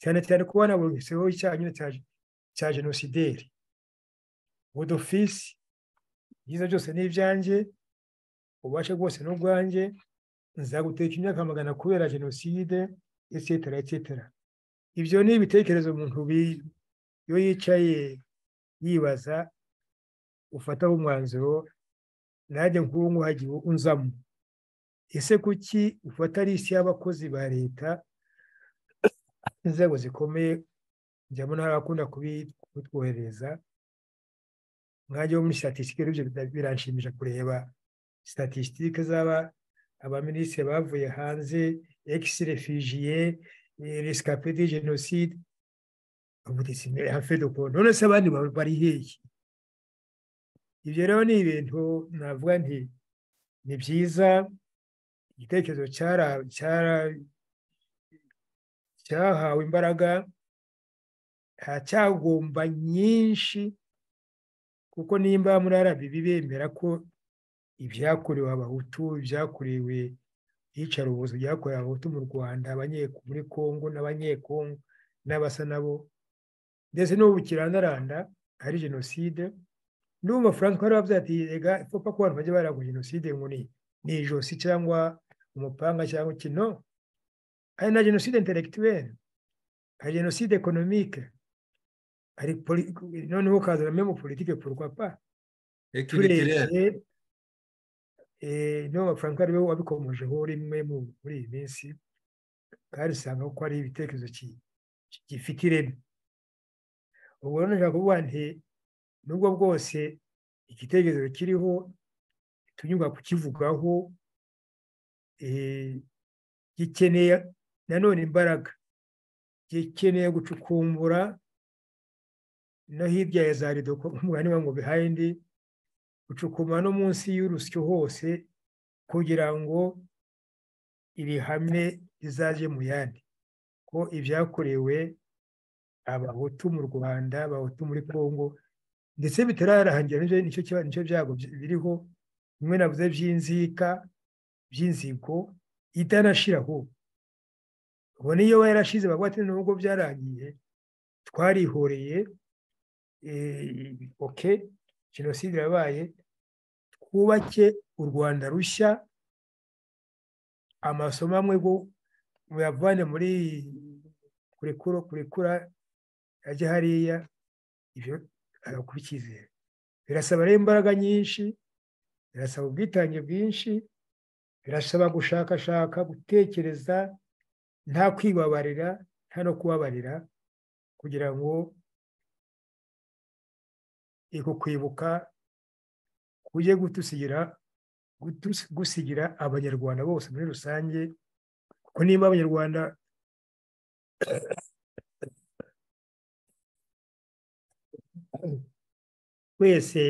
cyane cyane kuba nabonye igisoro cya nyine cya cya genosideri wood office byose ni ibyanjye ubashe bwose n'ubwanjye nzaguteka imyaka magana kubera jenoside etsetera etsetera ibyo ni ibitekerezo umuntu iyo yicaye yibaza ufataho umwanzuro nanjye nk'ubu ngubu hagiye unzamo ese kuki ufata ari isi y'abakozi ba leta inzego zikomeye njyamo n'abakunda kubitwohereza nkajya muri sitatisitike ibyo biranshimisha kureba sitatisitike z'aba abaminisitiri bavuye hanze ekisi refugiye jenoside hafe do konti none se abandi bari hehe ibyo rero ni ibintu navuga nti ni byiza igitekerezo cyahawe imbaraga haracyagomba nyinshi kuko nimba muri arabibi bemera ko ibyakorewe abahutu ibyakorewe iyicarubozo byakorewe abahutu mu rwanda muri congo n'abanyekongo n'abasa nabo ndetse n'ubu kirandaranda hari jenoside n'ubu amafaranga twari babyatiyega ipfa ko abantu bajya baragura jenoside ngo ni ijosi cyangwa umupanga cyangwa ikino hari na jenoside interegituweri hari jenoside ekonomike noneho ukazana mwe eh, mu politiki porwa pa turebye niba amafaranga ari we wabikomojeho rimwe muri iyi minsi kandi usanga ko ari ibitekerezo gifite ireme ubwo rero nshaka kuvuga nti nubwo bwose igitekerezo kiriho tunyurwa kukivugaho eh, gikeneye nanone imbaraga gikeneye gucukumbura no hirya ya za rido umwanya wa ngo bihayindi ucukuma no munsi y'urusyo hose kugira ngo ibihame bizaje mu yandi ko ibyakorewe abahutu mu rwanda abahutu muri congo ndetse bitararangira nicyo kibazo nicyo byago biriho bimwe navuze by'inzika by'inzigo itanashiraho ubona iyo yarashize bavuga nubwo byarangiye twarihoreye Eh, ok jenoside yabaye twubake u rwanda rushya amasomo amwe muyavane muri kurekura kurekura ajya hariya ibyo agakora icyizere birasaba rero imbaraga nyinshi birasaba ubwitange bwinshi birasaba gushakashaka gutekereza nta kwibabarira nta no kubabarira kugira ngo ikukwibuka kujye gutusigira gusigira abanyarwanda bose muri rusange kuko niba abanyarwanda twese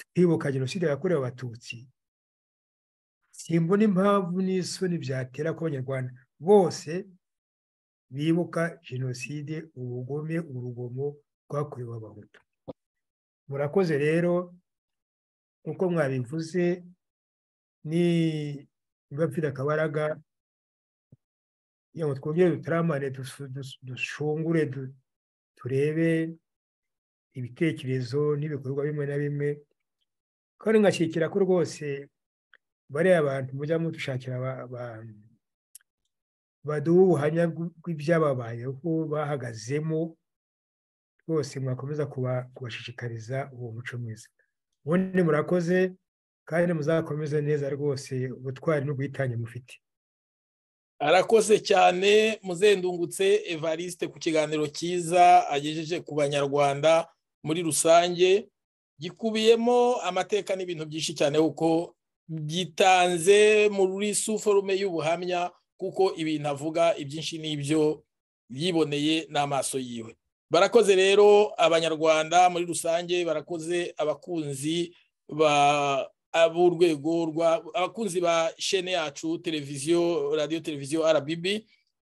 twibuka jenoside yakorewe abatutsi simbona impamvu n'isoni byatera ko abanyarwanda bose bibuka jenoside ubugome urugomo rwakorewe abahutu murakoze rero nk'uko mwabivuze niba mfite akabaraga ngo twongere dutaramane dushungure turebe ibitekerezo n'ibikorwa bimwe na bimwe kandi nkashyikira ko rwose bariya abantu mujya mudushakira baduha ubuhamya bw'ibyababayeho bahagazemo bose mwakomeza kubashishikariza uwo muco mwiza ubundi murakoze kandi muzakomeze neza rwose ubutwari n'ubwitange mufite arakoze cyane muzendungutse evariste ku kiganiro cyiza agejeje ku banyarwanda muri rusange gikubiyemo amateka n'ibintu byinshi cyane kuko gitanze muri suforume y'ubuhamya kuko ibintu avuga ibyinshi n'ibyo yiboneye n'amaso yiwe barakoze rero abanyarwanda muri rusange barakoze abakunzi b'urwego abakunzi ba shene yacu televiziyo radiyo televiziyo rbb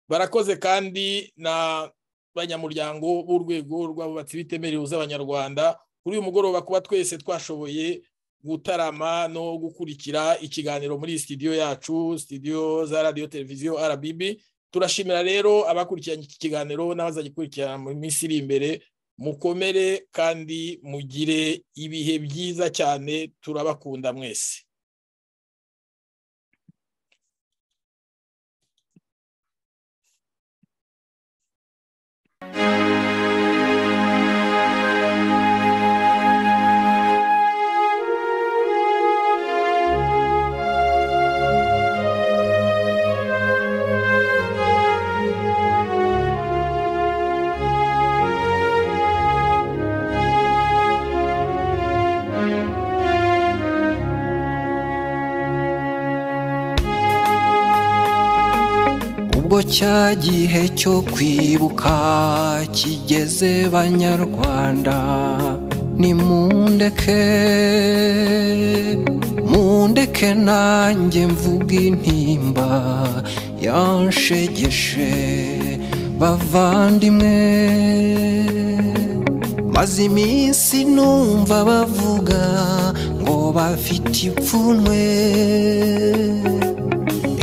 barakoze kandi na banyamuryango b'urwego rw'abubatsi bitemerewe z'abanyarwanda kuri uyu mugoroba kuba twese twashoboye gutarama no gukurikira ikiganiro muri studio yacu studio za radiyo televiziyo rbb turashimira rero abakurikiranye iki kiganiro n'abazagikurikirana mu minsi iri imbere mukomere kandi mugire ibihe byiza cyane turabakunda mwese thank you nubwo cya gihe cyo kwibuka kigeze banyarwanda nimundeke mundeke nanjye mvuga intimba yanshegeshe bavandimwe maze iminsi numva bavuga ngo bafite ipfunwe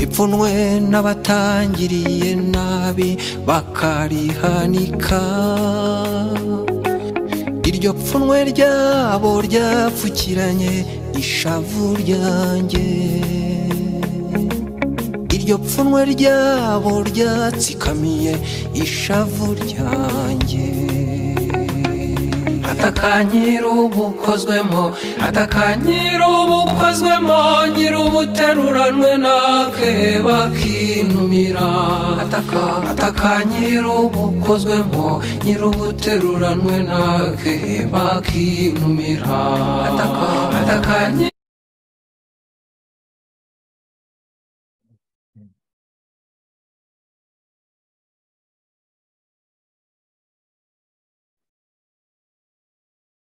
ipfunwe n'abatangiriye nabi bakarihanika iryo pfunwe ryabo ryapfukiranye ishavu ryanjye iryo pfunwe ryabo ryatsikamiye ishavu ryanjye atakanyira ubukozwemo atakanyira ubukozwemo nyirubuteruranwe nakeba kinumira atakanyira ubukozwemo nyirubuteruranwe nakeba kinumira atakanyira